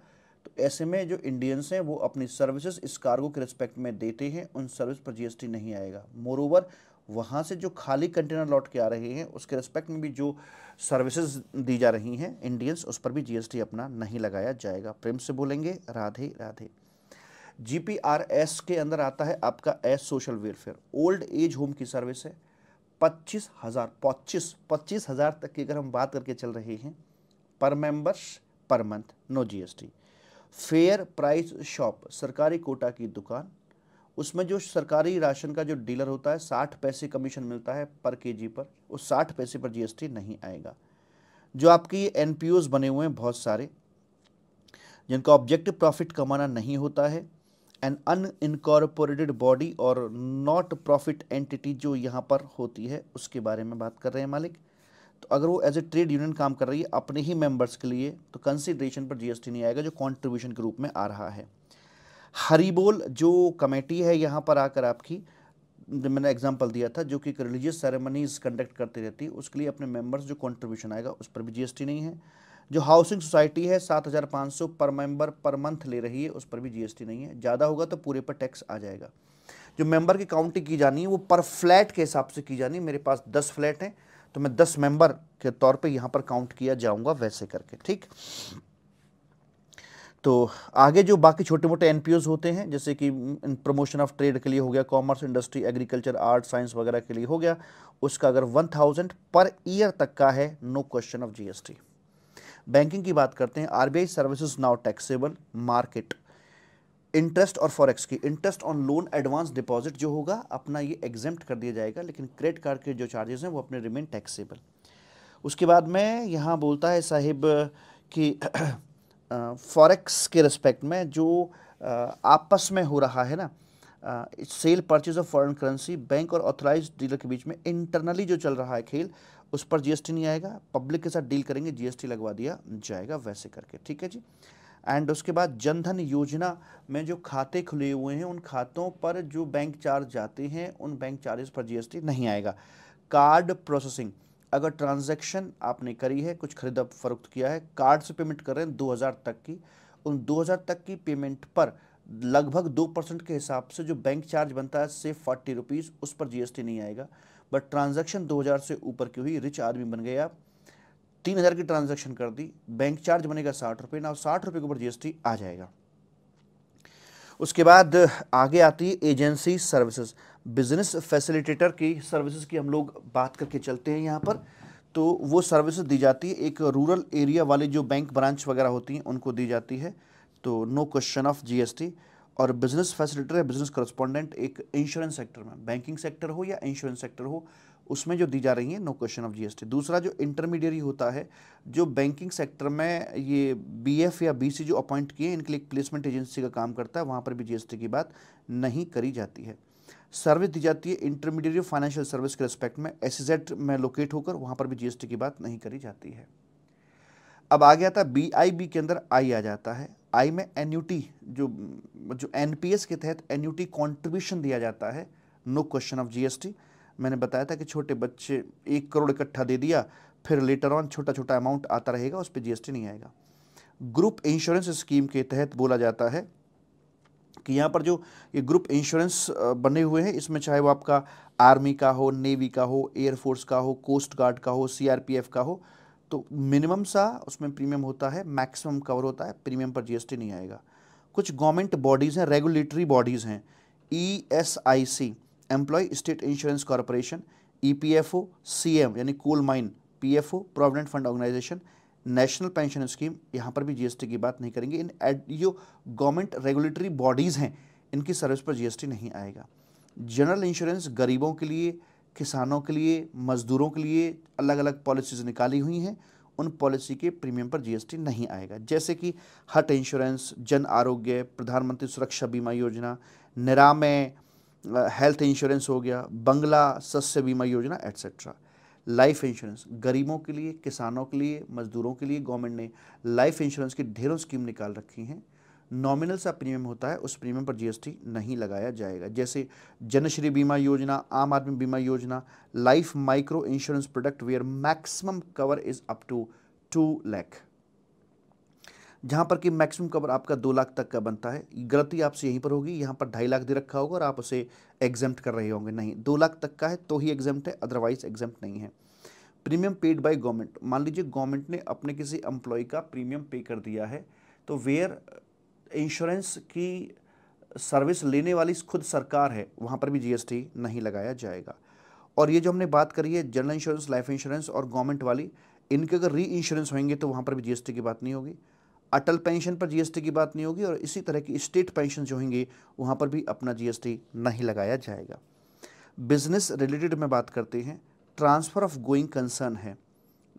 तो ऐसे में जो इंडियंस हैं वो अपनी सर्विसेज इस कार्गो के रिस्पेक्ट में देते हैं उन सर्विस पर जीएसटी नहीं आएगा मोर ओवर वहाँ से जो खाली कंटेनर लौट के आ रहे हैं उसके रिस्पेक्ट में भी जो सर्विसेज दी जा रही हैं इंडियंस उस पर भी जीएसटी अपना नहीं लगाया जाएगा प्रेम से बोलेंगे राधे राधे जीपीआरएस के अंदर आता है आपका as social welfare old age home की सर्विस है पच्चीस हज़ार पच्चीस पच्चीस हज़ार तक की अगर हम बात करके चल रहे हैं पर members per month no GST fair price shop सरकारी कोटा की दुकान उसमें जो सरकारी राशन का जो डीलर होता है साठ पैसे कमीशन मिलता है पर के पर उस साठ पैसे पर जीएसटी नहीं आएगा जो आपकी एन बने हुए हैं बहुत सारे जिनका ऑब्जेक्टिव प्रॉफिट कमाना नहीं होता है एन अन इनकॉर्पोरेटेड बॉडी और नॉट प्रॉफिट एंटिटी जो यहाँ पर होती है उसके बारे में बात कर रहे हैं मालिक तो अगर वो एज ए ट्रेड यूनियन काम कर रही है अपने ही मेंबर्स के लिए तो कंसिड्रेशन पर जीएसटी नहीं आएगा जो कंट्रीब्यूशन के रूप में आ रहा है हरीबोल जो कमेटी है यहाँ पर आकर आपकी मैंने एग्जांपल दिया था जो कि रिलीजियस सेरेमनीज कंडक्ट करती रहती है उसके लिए अपने मेंबर्स जो कंट्रीब्यूशन आएगा उस पर भी जीएसटी नहीं है जो हाउसिंग सोसाइटी है सात हज़ार पाँच सौ पर मेंबर पर मंथ ले रही है उस पर भी जीएसटी नहीं है ज़्यादा होगा तो पूरे पर टैक्स आ जाएगा जो मेंबर की काउंटिंग की जानी है वो पर फ्लैट के हिसाब से की जानी है मेरे पास दस फ्लैट हैं तो मैं दस मेंबर के तौर पर यहाँ पर काउंट किया जाऊँगा वैसे करके ठीक तो आगे जो बाकी छोटे मोटे एन होते हैं जैसे कि प्रमोशन ऑफ ट्रेड के लिए हो गया commerce industry agriculture art science वगैरह के लिए हो गया उसका अगर वन थाउजेंड पर ईयर तक का है no question of GST banking की बात करते हैं RBI services now taxable market interest और फॉरेक्स की interest on loan advance deposit जो होगा अपना ये एग्जेम्प्ट कर दिया जाएगा लेकिन क्रेडिट कार्ड के जो चार्जेस हैं वो अपने रिमेन टैक्सेबल उसके बाद में यहाँ बोलता है साहिब कि फॉरेक्स के रिस्पेक्ट में जो आपस में हो रहा है ना sale purchase of foreign currency bank और ऑथराइज डीलर के बीच में इंटरनली जो चल रहा है खेल उस पर जीएसटी नहीं आएगा पब्लिक के साथ डील करेंगे जीएसटी लगवा दिया जाएगा वैसे करके ठीक है जी एंड उसके बाद जनधन योजना में जो खाते खुले हुए हैं उन खातों पर जो बैंक चार्ज जाते हैं उन बैंक चार्जेस पर जीएसटी नहीं आएगा कार्ड प्रोसेसिंग अगर ट्रांजैक्शन आपने करी है कुछ खरीदा फरोख्त किया है कार्ड से पेमेंट कर रहे हैं 2000 तक की उन 2000 तक की पेमेंट पर लगभग दो परसेंट के हिसाब से जो बैंक चार्ज बनता है सिर्फ फोर्टी रुपीज़ उस पर जीएसटी नहीं आएगा बट ट्रांजैक्शन 2000 से ऊपर की हुई रिच आदमी बन गए आप तीन हज़ार की ट्रांजेक्शन कर दी बैंक चार्ज बनेगा साठ रुपये ना साठ रुपये के ऊपर जीएसटी आ जाएगा उसके बाद आगे आती है एजेंसी सर्विसेज बिजनेस फैसिलिटेटर की सर्विसेज की हम लोग बात करके चलते हैं यहाँ पर तो वो सर्विसेज दी जाती है एक रूरल एरिया वाले जो बैंक ब्रांच वगैरह होती हैं उनको दी जाती है तो नो क्वेश्चन ऑफ जीएसटी और बिजनेस फैसिलिटेटर या बिजनेस करस्पॉन्डेंट एक इंश्योरेंस सेक्टर में बैंकिंग सेक्टर हो या इंश्योरेंस सेक्टर हो उसमें जो दी जा रही है नो क्वेश्चन ऑफ जीएसटी दूसरा जो इंटरमीडियरी होता है जो बैंकिंग सेक्टर में ये बीएफ या बीसी जो अपॉइंट किए इनके लिए प्लेसमेंट एजेंसी का काम करता है वहाँ पर भी जीएसटी की बात नहीं करी जाती है सर्विस दी जाती है इंटरमीडिएट फाइनेंशियल सर्विस के रिस्पेक्ट में एस में लोकेट होकर वहां पर भी जीएसटी की बात नहीं करी जाती है अब आ गया था बी के अंदर आई आ जाता है आई में एन्यूटी जो जो एनपीएस के तहत एन्यूटी कंट्रीब्यूशन दिया जाता है नो क्वेश्चन ऑफ जीएसटी मैंने बताया था कि छोटे बच्चे एक करोड़ इकट्ठा दे दिया फिर लेटर ऑन छोटा छोटा अमाउंट आता रहेगा उस पर जीएसटी नहीं आएगा ग्रुप इंश्योरेंस स्कीम के तहत बोला जाता है कि यहाँ पर जो ये ग्रुप इंश्योरेंस बने हुए हैं इसमें चाहे वो आपका आर्मी का हो नेवी का हो एयरफोर्स का हो कोस्ट गार्ड का हो सीआरपीएफ का हो तो मिनिमम सा उसमें प्रीमियम होता है मैक्सिमम कवर होता है प्रीमियम पर जीएसटी नहीं आएगा कुछ गवर्नमेंट बॉडीज़ हैं रेगुलेटरी बॉडीज़ हैं E S I C employ state insurance corporation E P F O C M यानी coal mine P F O provident fund organisation national pension scheme यहाँ पर भी जीएसटी की बात नहीं करेंगे इन जो गवर्नमेंट रेगुलेटरी बॉडीज़ हैं इनकी सर्विस पर जीएसटी नहीं आएगा जनरल इंश्योरेंस गरीबों के लिए किसानों के लिए मजदूरों के लिए अलग अलग पॉलिसीज़ निकाली हुई हैं उन पॉलिसी के प्रीमियम पर जीएसटी नहीं आएगा जैसे कि हट इंश्योरेंस जन आरोग्य प्रधानमंत्री सुरक्षा बीमा योजना निरामय हेल्थ इंश्योरेंस हो गया बंगला सस्य बीमा योजना एट्सेट्रा लाइफ इंश्योरेंस गरीबों के लिए किसानों के लिए मजदूरों के लिए गवर्नमेंट ने लाइफ इंश्योरेंस की ढेरों स्कीम निकाल रखी हैं नॉमिनल सा प्रीमियम होता है उस प्रीमियम पर जीएसटी नहीं लगाया जाएगा जैसे जनश्री बीमा योजना आम Aadmi Bima Yojana life micro insurance product where maximum cover is up to two lakh जहाँ पर कि मैक्सिमम कवर आपका दो लाख तक का बनता है गलती आपसे यहीं पर होगी यहाँ पर ढाई लाख दे रखा होगा और आप उसे एग्जेम्प्ट कर रहे होंगे नहीं दो लाख तक का है तो ही एग्जाम है अदरवाइज एग्जाम नहीं है प्रीमियम पेड बाय गवर्नमेंट मान लीजिए गवर्नमेंट ने अपने किसी एम्प्लॉय का प्रीमियम पे कर दिया है तो वेयर इंश्योरेंस की सर्विस लेने वाली खुद सरकार है वहाँ पर भी जीएसटी नहीं लगाया जाएगा और ये जो हमने बात करी है जनरल इंश्योरेंस लाइफ इंश्योरेंस और गवर्नमेंट वाली इनके अगर री इंश्योरेंस होंगे तो वहाँ पर भी जीएसटी की बात नहीं होगी अटल पेंशन पर जीएसटी की बात नहीं होगी और इसी तरह की स्टेट पेंशन जो होंगी वहाँ पर भी अपना जीएसटी नहीं लगाया जाएगा बिजनेस रिलेटेड में बात करते हैं ट्रांसफ़र ऑफ गोइंग कंसर्न है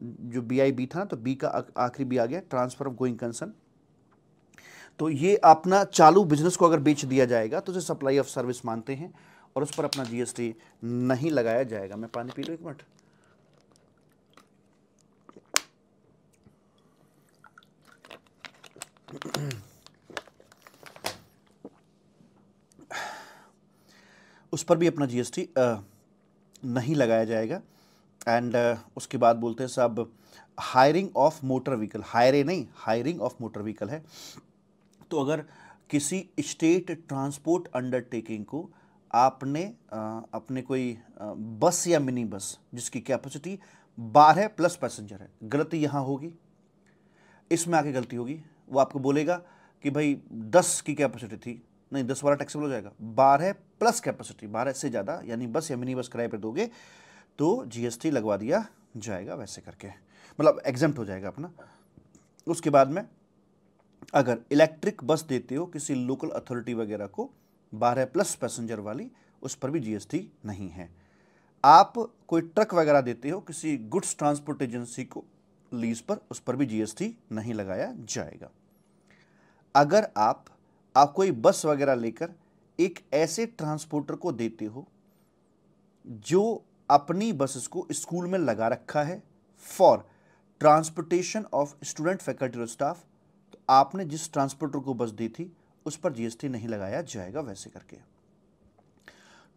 जो बी आई बी था तो बी का आखिरी बी आ गया ट्रांसफ़र ऑफ गोइंग कंसर्न तो ये अपना चालू बिजनेस को अगर बेच दिया जाएगा तो उसे सप्लाई ऑफ सर्विस मानते हैं और उस पर अपना जीएसटी नहीं लगाया जाएगा मैं पानी पी लूँ एक मिनट उस पर भी अपना जीएसटी नहीं लगाया जाएगा एंड उसके बाद बोलते हैं साहब hiring of motor vehicle hire नहीं हायरिंग ऑफ मोटर व्हीकल है तो अगर किसी स्टेट ट्रांसपोर्ट अंडरटेकिंग को आपने अपने कोई बस या मिनी बस जिसकी कैपेसिटी बारह प्लस पैसेंजर है गलती यहां होगी इसमें आके गलती होगी वो आपको बोलेगा कि भाई दस की कैपेसिटी थी नहीं दस वाला टैक्सेबल हो जाएगा बारह प्लस कैपेसिटी बारह से ज़्यादा यानी बस या मिनी बस किराए पर दोगे तो जीएसटी लगवा दिया जाएगा वैसे करके मतलब एग्जाम हो जाएगा अपना उसके बाद में अगर इलेक्ट्रिक बस देते हो किसी लोकल अथॉरिटी वगैरह को बारह प्लस पैसेंजर वाली उस पर भी जीएसटी नहीं है आप कोई ट्रक वगैरह देते हो किसी गुड्स ट्रांसपोर्ट एजेंसी को लीज पर उस पर भी जीएसटी नहीं लगाया जाएगा अगर आप आप कोई बस वगैरह लेकर एक ऐसे ट्रांसपोर्टर को देते हो जो अपनी बसेस को स्कूल में लगा रखा है for transportation of student faculty और स्टाफ तो आपने जिस ट्रांसपोर्टर को बस दी थी उस पर जीएसटी नहीं लगाया जाएगा वैसे करके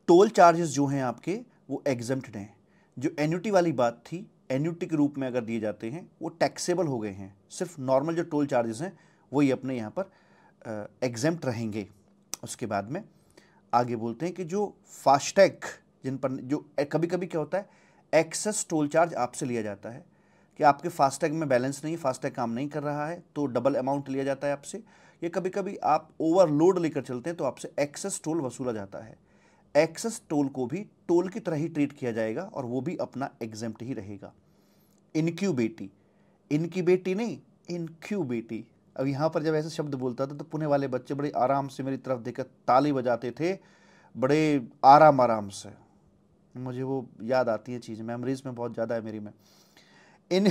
टोल चार्जेस जो हैं आपके वो एग्जम्प्ट हैं जो एन्यूटी वाली बात थी एन्यूटी के रूप में अगर दिए जाते हैं वो टैक्सेबल हो गए हैं सिर्फ नॉर्मल जो टोल चार्जेस हैं वही अपने यहाँ पर एग्जेम्प्ट रहेंगे उसके बाद में आगे बोलते हैं कि जो फास्टैग जिन पर जो कभी कभी क्या होता है एक्सेस टोल चार्ज आपसे लिया जाता है कि आपके फास्टैग में बैलेंस नहीं फास्टैग काम नहीं कर रहा है तो डबल अमाउंट लिया जाता है आपसे ये कभी कभी आप ओवरलोड लेकर चलते हैं तो आपसे एक्सेस टोल वसूला जाता है एक्सेस टोल को भी टोल की तरह ही ट्रीट किया जाएगा और वो भी अपना एग्जाम्प्ट ही रहेगा इनक्यूबेटी इनक्यूबेटी नहीं इनक्यूबेटी अब यहाँ पर जब ऐसे शब्द बोलता था तो पुणे वाले बच्चे बड़े आराम से मेरी तरफ देखकर ताली बजाते थे बड़े आराम आराम से मुझे वो याद आती है चीज़ मेमोरीज में बहुत ज़्यादा है मेरी में इन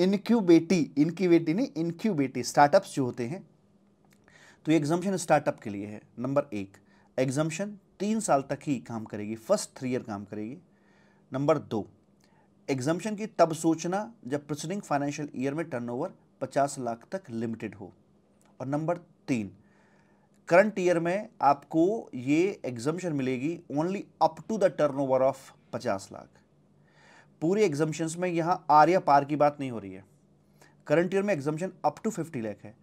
इनक्यूबेटी इनक्यूबेटी नहीं इनक्यूबेटी स्टार्टअप्स जो होते हैं तो ये एग्जाम्शन स्टार्टअप के लिए है नंबर एक एग्जामेशन तीन साल तक ही काम करेगी फर्स्ट थ्री ईयर काम करेगी नंबर दो एग्जामेशन की तब सोचना जब प्रसिडिंग फाइनेंशियल ईयर में टर्नओवर पचास लाख तक लिमिटेड हो और नंबर तीन करंट ईयर में आपको ये एग्जम्पन मिलेगी only up to the turnover of पचास लाख पूरे एग्जम्पन में यहाँ आर या पार की बात नहीं हो रही है करंट ईयर में exemption up to fifty lakh है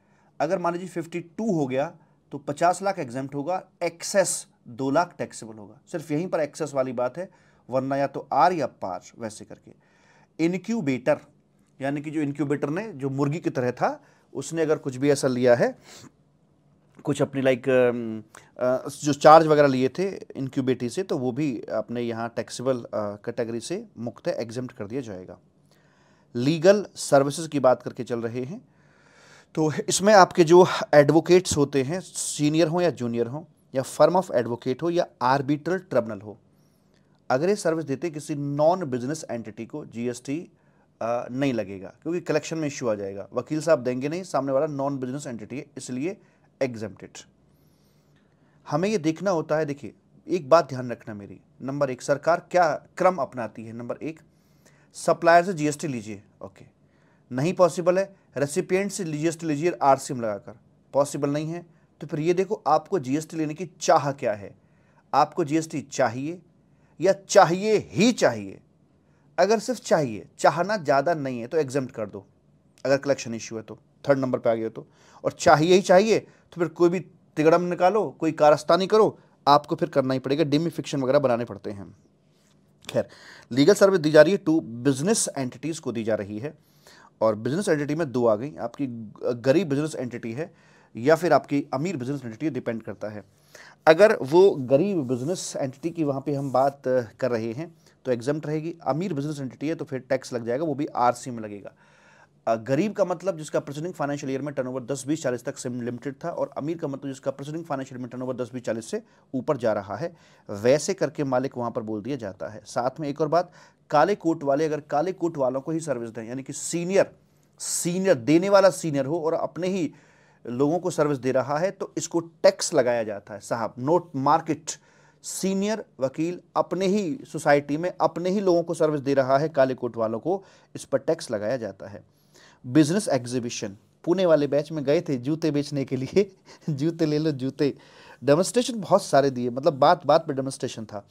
अगर मान लीजिए फिफ्टी टू हो गया तो पचास लाख एग्जाम होगा एक्सेस दो लाख टैक्सेबल होगा सिर्फ यहीं पर एक्सेस वाली बात है वरना या तो आर या पार वैसे करके इनक्यूबेटर यानी कि जो इनक्यूबेटर ने जो मुर्गी की तरह था उसने अगर कुछ भी ऐसा लिया है कुछ अपनी लाइक जो चार्ज वगैरह लिए थे इनक्यूबेटी से तो वो भी अपने यहाँ टैक्सीबल कैटेगरी से मुक्त एग्जाम कर दिया जाएगा लीगल सर्विसेज की बात करके चल रहे हैं तो इसमें आपके जो एडवोकेट्स होते हैं सीनियर हो या जूनियर हो या फर्म ऑफ एडवोकेट हो या आर्बिट्रल ट्रिब्यूनल हो अगर ये सर्विस देते किसी नॉन बिजनेस एंटिटी को जीएसटी नहीं लगेगा क्योंकि कलेक्शन में इश्यू आ जाएगा वकील साहब देंगे नहीं सामने वाला नॉन बिजनेस एंटिटी है इसलिए एग्जेप्टेड हमें ये देखना होता है देखिए एक बात ध्यान रखना मेरी नंबर एक सरकार क्या क्रम अपनाती है नंबर एक सप्लायर से जीएसटी लीजिए ओके नहीं पॉसिबल है रेसिपियंट से जीएसटी लीजिए आर लगाकर पॉसिबल नहीं है तो फिर ये देखो आपको जीएसटी लेने की चाह क्या है आपको जीएसटी चाहिए या चाहिए ही चाहिए अगर सिर्फ चाहिए चाहना ज़्यादा नहीं है तो एग्जाम कर दो अगर कलेक्शन इशू है तो थर्ड नंबर पे आ गया तो और चाहिए ही चाहिए तो फिर कोई भी तिगड़म निकालो कोई कारस्तानी करो आपको फिर करना ही पड़ेगा डिमी फिक्शन वगैरह बनाने पड़ते हैं खैर लीगल सर्विस दी जा रही है टू बिजनेस एंटिटीज़ को दी जा रही है और बिजनेस एंटिटी में दो आ गई आपकी गरीब बिजनेस एंटिटी है या फिर आपकी अमीर बिजनेस एंटिटी डिपेंड करता है अगर वो गरीब बिजनेस एंटिटी की वहाँ पे हम बात कर रहे हैं तो एग्जाम रहेगी अमीर बिजनेस एंटिटी है तो फिर टैक्स लग जाएगा वो भी आरसी में लगेगा गरीब का मतलब जिसका प्रेसिडिंग फाइनेंशियल ईयर में टर्नओवर 10 बीस चालीस तक सिम लिमिटेड था और अमीर का मतलब जिसका प्रेसिडिंग फाइनेंशियल में टर्नओवर 10 बीस चालीस से ऊपर जा रहा है वैसे करके मालिक वहां पर बोल दिया जाता है साथ में एक और बात काले कोट वाले अगर काले कोट वालों को ही सर्विस दें यानी कि सीनियर सीनियर देने वाला सीनियर हो और अपने ही लोगों को सर्विस दे रहा है तो इसको टैक्स लगाया जाता है साहब नोट मार्केट सीनियर वकील अपने ही सोसाइटी में अपने ही लोगों को सर्विस दे रहा है काले कोट वालों को इस पर टैक्स लगाया जाता है बिजनेस एग्जीबिशन पुणे वाले बैच में गए थे जूते बेचने के लिए जूते ले लो जूते डेमोस्ट्रेशन बहुत सारे दिए मतलब बात बात पर डेमोस्ट्रेशन था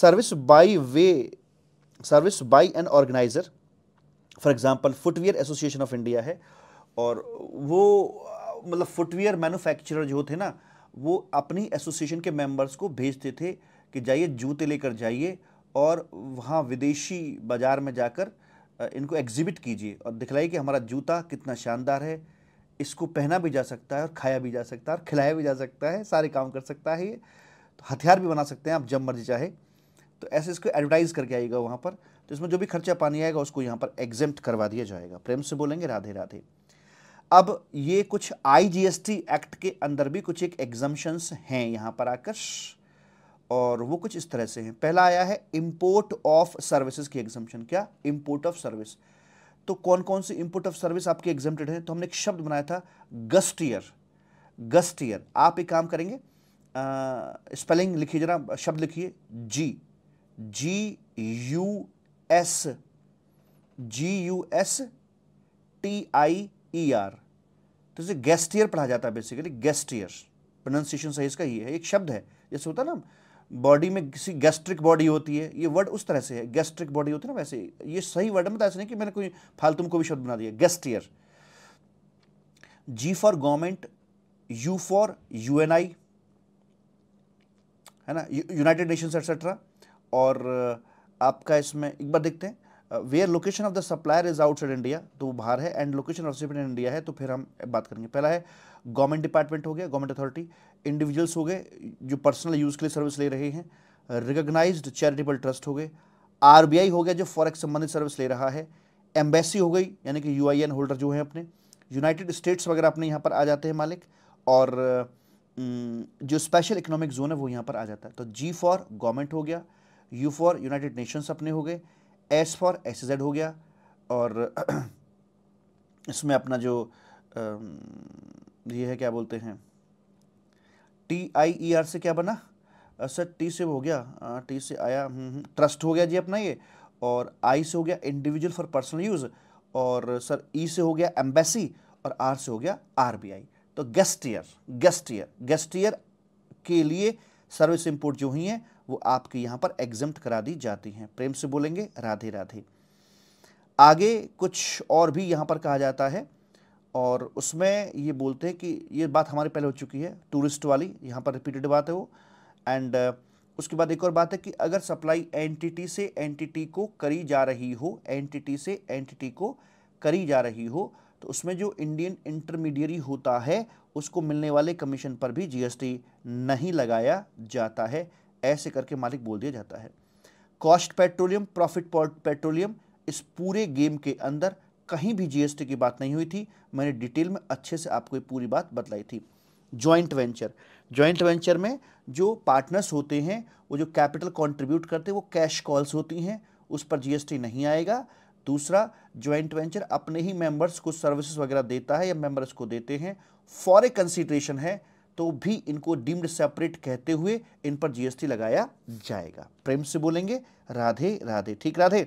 service by way service by an organiser for example footwear association of India है और वो मतलब फुटवेयर मैन्युफैक्चरर जो थे ना वो अपनी एसोसिएशन के मेंबर्स को भेजते थे कि जाइए जूते लेकर जाइए और वहाँ विदेशी बाज़ार में जाकर इनको एग्जिबिट कीजिए और दिखलाइए कि हमारा जूता कितना शानदार है इसको पहना भी जा सकता है और खाया भी जा सकता है और खिलाया भी जा सकता है सारे काम कर सकता है ये तो हथियार भी बना सकते हैं आप जब मर्जी चाहे तो ऐसे इसको एडवर्टाइज़ करके आएगा वहाँ पर तो इसमें जो भी खर्चा पानी आएगा उसको यहाँ पर एग्जेम्प्ट करवा दिया जाएगा प्रेम से बोलेंगे राधे राधे अब ये कुछ आईजीएसटी एक्ट के अंदर भी कुछ एक एग्जम्पन्स हैं यहाँ पर आकर और वो कुछ इस तरह से हैं पहला आया है इम्पोर्ट ऑफ सर्विसेज की एग्जम्पन क्या इम्पोर्ट ऑफ सर्विस तो कौन कौन सी इम्पोर्ट ऑफ सर्विस आपके एग्जामेटेड हैं तो हमने एक शब्द बनाया था गस्टियर गस्टियर आप एक काम करेंगे आ, स्पेलिंग लिखिए जरा शब्द लिखिए G G U S G U S T I E R तो इसे गेस्टियर पढ़ा जाता है बेसिकली गेस्टियर प्रोनाउंसिएशन सही इसका ये है एक शब्द है जैसे होता है ना बॉडी में किसी गैस्ट्रिक बॉडी होती है ये वर्ड उस तरह से है गैस्ट्रिक बॉडी होती है ना वैसे ये सही वर्ड है मतलब ऐसे नहीं कि मैंने कोई फालतू को भी शब्द बना दिया गेस्टियर G for government U for U N I है ना यूनाइटेड नेशंस एट्सेट्रा और आपका इसमें एक बार देखते हैं where location of the supplier is outside India तो वो बाहर है एंड लोकेशन ऑफ इंडिया है तो फिर हम बात करेंगे पहला है गवर्नमेंट डिपार्टमेंट हो गया गवर्नमेंट अथॉरिटी इंडिविजुअल्स हो गए जो पर्सनल यूज़ के लिए सर्विस ले रहे हैं रिकग्नाइज्ड चैरिटेबल ट्रस्ट हो गए आर हो गया जो फॉरक्स संबंधित सर्विस ले रहा है एम्बेसी हो गई यानी कि यू होल्डर जो हैं अपने यूनाइटेड स्टेट्स वगैरह अपने यहाँ पर आ जाते हैं मालिक और जो स्पेशल इकोनॉमिक जोन है वो यहाँ पर आ जाता है तो जी फॉर गवर्नमेंट हो गया यू फॉर यूनाइटेड नेशंस अपने हो गए एस फॉर एस जेड हो गया और इसमें अपना जो ये है क्या बोलते हैं टी आई ई आर से क्या बना सर अच्छा, टी से हो गया टी से आया ट्रस्ट हम्म, हम्म, हो गया जी अपना ये और आई से हो गया इंडिविजुअल फॉर पर्सनल यूज़ और सर ई e से हो गया एम्बेसी और आर से हो गया आरबीआई तो guest year guest year guest year के लिए सर्विस इंपोर्ट जो हुई है वो आपके यहाँ पर एग्जम्प्ट करा दी जाती हैं प्रेम से बोलेंगे राधे राधे आगे कुछ और भी यहाँ पर कहा जाता है और उसमें ये बोलते हैं कि ये बात हमारे पहले हो चुकी है टूरिस्ट वाली यहाँ पर रिपीटेड बात है वो एंड uh, उसके बाद एक और बात है कि अगर सप्लाई एंटिटी से एंटिटी को करी जा रही हो एंटिटी से एंटिटी को करी जा रही हो तो उसमें जो इंडियन इंटरमीडियरी होता है उसको मिलने वाले कमीशन पर भी जीएसटी नहीं लगाया जाता है ऐसे करके मालिक बोल दिया जाता है कॉस्ट पेट्रोलियम प्रॉफिट पेट्रोलियम इस पूरे गेम के अंदर कहीं भी जीएसटी की बात नहीं हुई थी मैंने डिटेल में अच्छे से आपको ये पूरी बात बतलाई थी जॉइंट वेंचर जॉइंट वेंचर में जो पार्टनर्स होते हैं वो जो कैपिटल कंट्रीब्यूट करते हैं वो कैश कॉल्स होती हैं उस पर जीएसटी नहीं आएगा दूसरा ज्वाइंट वेंचर अपने ही मेंबर्स को सर्विसेज वगैरह देता है या मेंबर्स को देते हैं फॉर ए कंसिड्रेशन है तो भी इनको डीम्ड सेपरेट कहते हुए इन पर जीएसटी लगाया जाएगा प्रेम से बोलेंगे राधे राधे ठीक राधे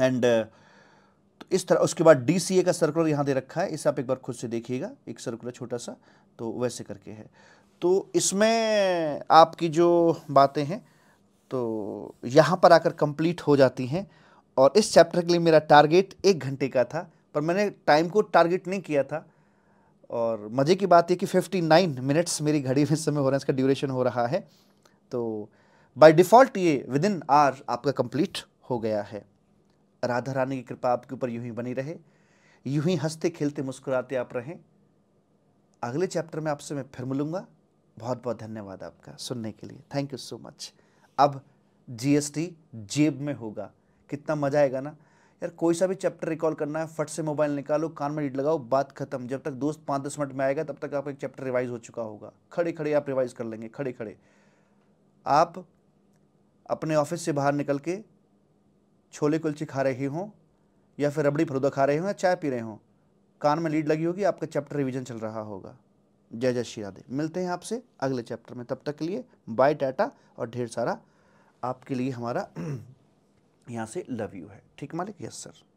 एंड uh, तो इस तरह उसके बाद डीसीए का सर्कुलर यहाँ दे रखा है इसे आप एक बार खुद से देखिएगा एक सर्कुलर छोटा सा तो वैसे करके है तो इसमें आपकी जो बातें हैं तो यहाँ पर आकर कंप्लीट हो जाती हैं और इस चैप्टर के लिए मेरा टारगेट एक घंटे का था पर मैंने टाइम को टारगेट नहीं किया था और मज़े की बात यह कि 59 मिनट्स मेरी घड़ी में समय हो रहा है इसका ड्यूरेशन हो रहा है तो बाय डिफ़ॉल्ट ये विद इन आर आपका कंप्लीट हो गया है राधा रानी की कृपा आपके ऊपर यूं ही बनी रहे यूं ही हंसते खेलते मुस्कुराते आप रहें अगले चैप्टर में आपसे मैं फिर मिलूंगा बहुत बहुत धन्यवाद आपका सुनने के लिए थैंक यू सो मच अब जीएसटी जेब में होगा कितना मज़ा आएगा ना यार कोई सा भी चैप्टर रिकॉल करना है फट से मोबाइल निकालो कान में लीड लगाओ बात खत्म जब तक दोस्त पाँच दस मिनट में आएगा तब तक आपका एक चैप्टर रिवाइज हो चुका होगा खड़े खड़े आप रिवाइज कर लेंगे खड़े खड़े आप अपने ऑफिस से बाहर निकल के छोले कुल्चे खा रहे हों या फिर रबड़ी फलूदा खा रहे हों या चाय पी रहे हों कान में लीड लगी होगी आपका चैप्टर रिविजन चल रहा होगा जय जय श्री राधे मिलते हैं आपसे अगले चैप्टर में तब तक के लिए बाय टाटा और ढेर सारा आपके लिए हमारा यहाँ से लव यू है ठीक मालिक यस सर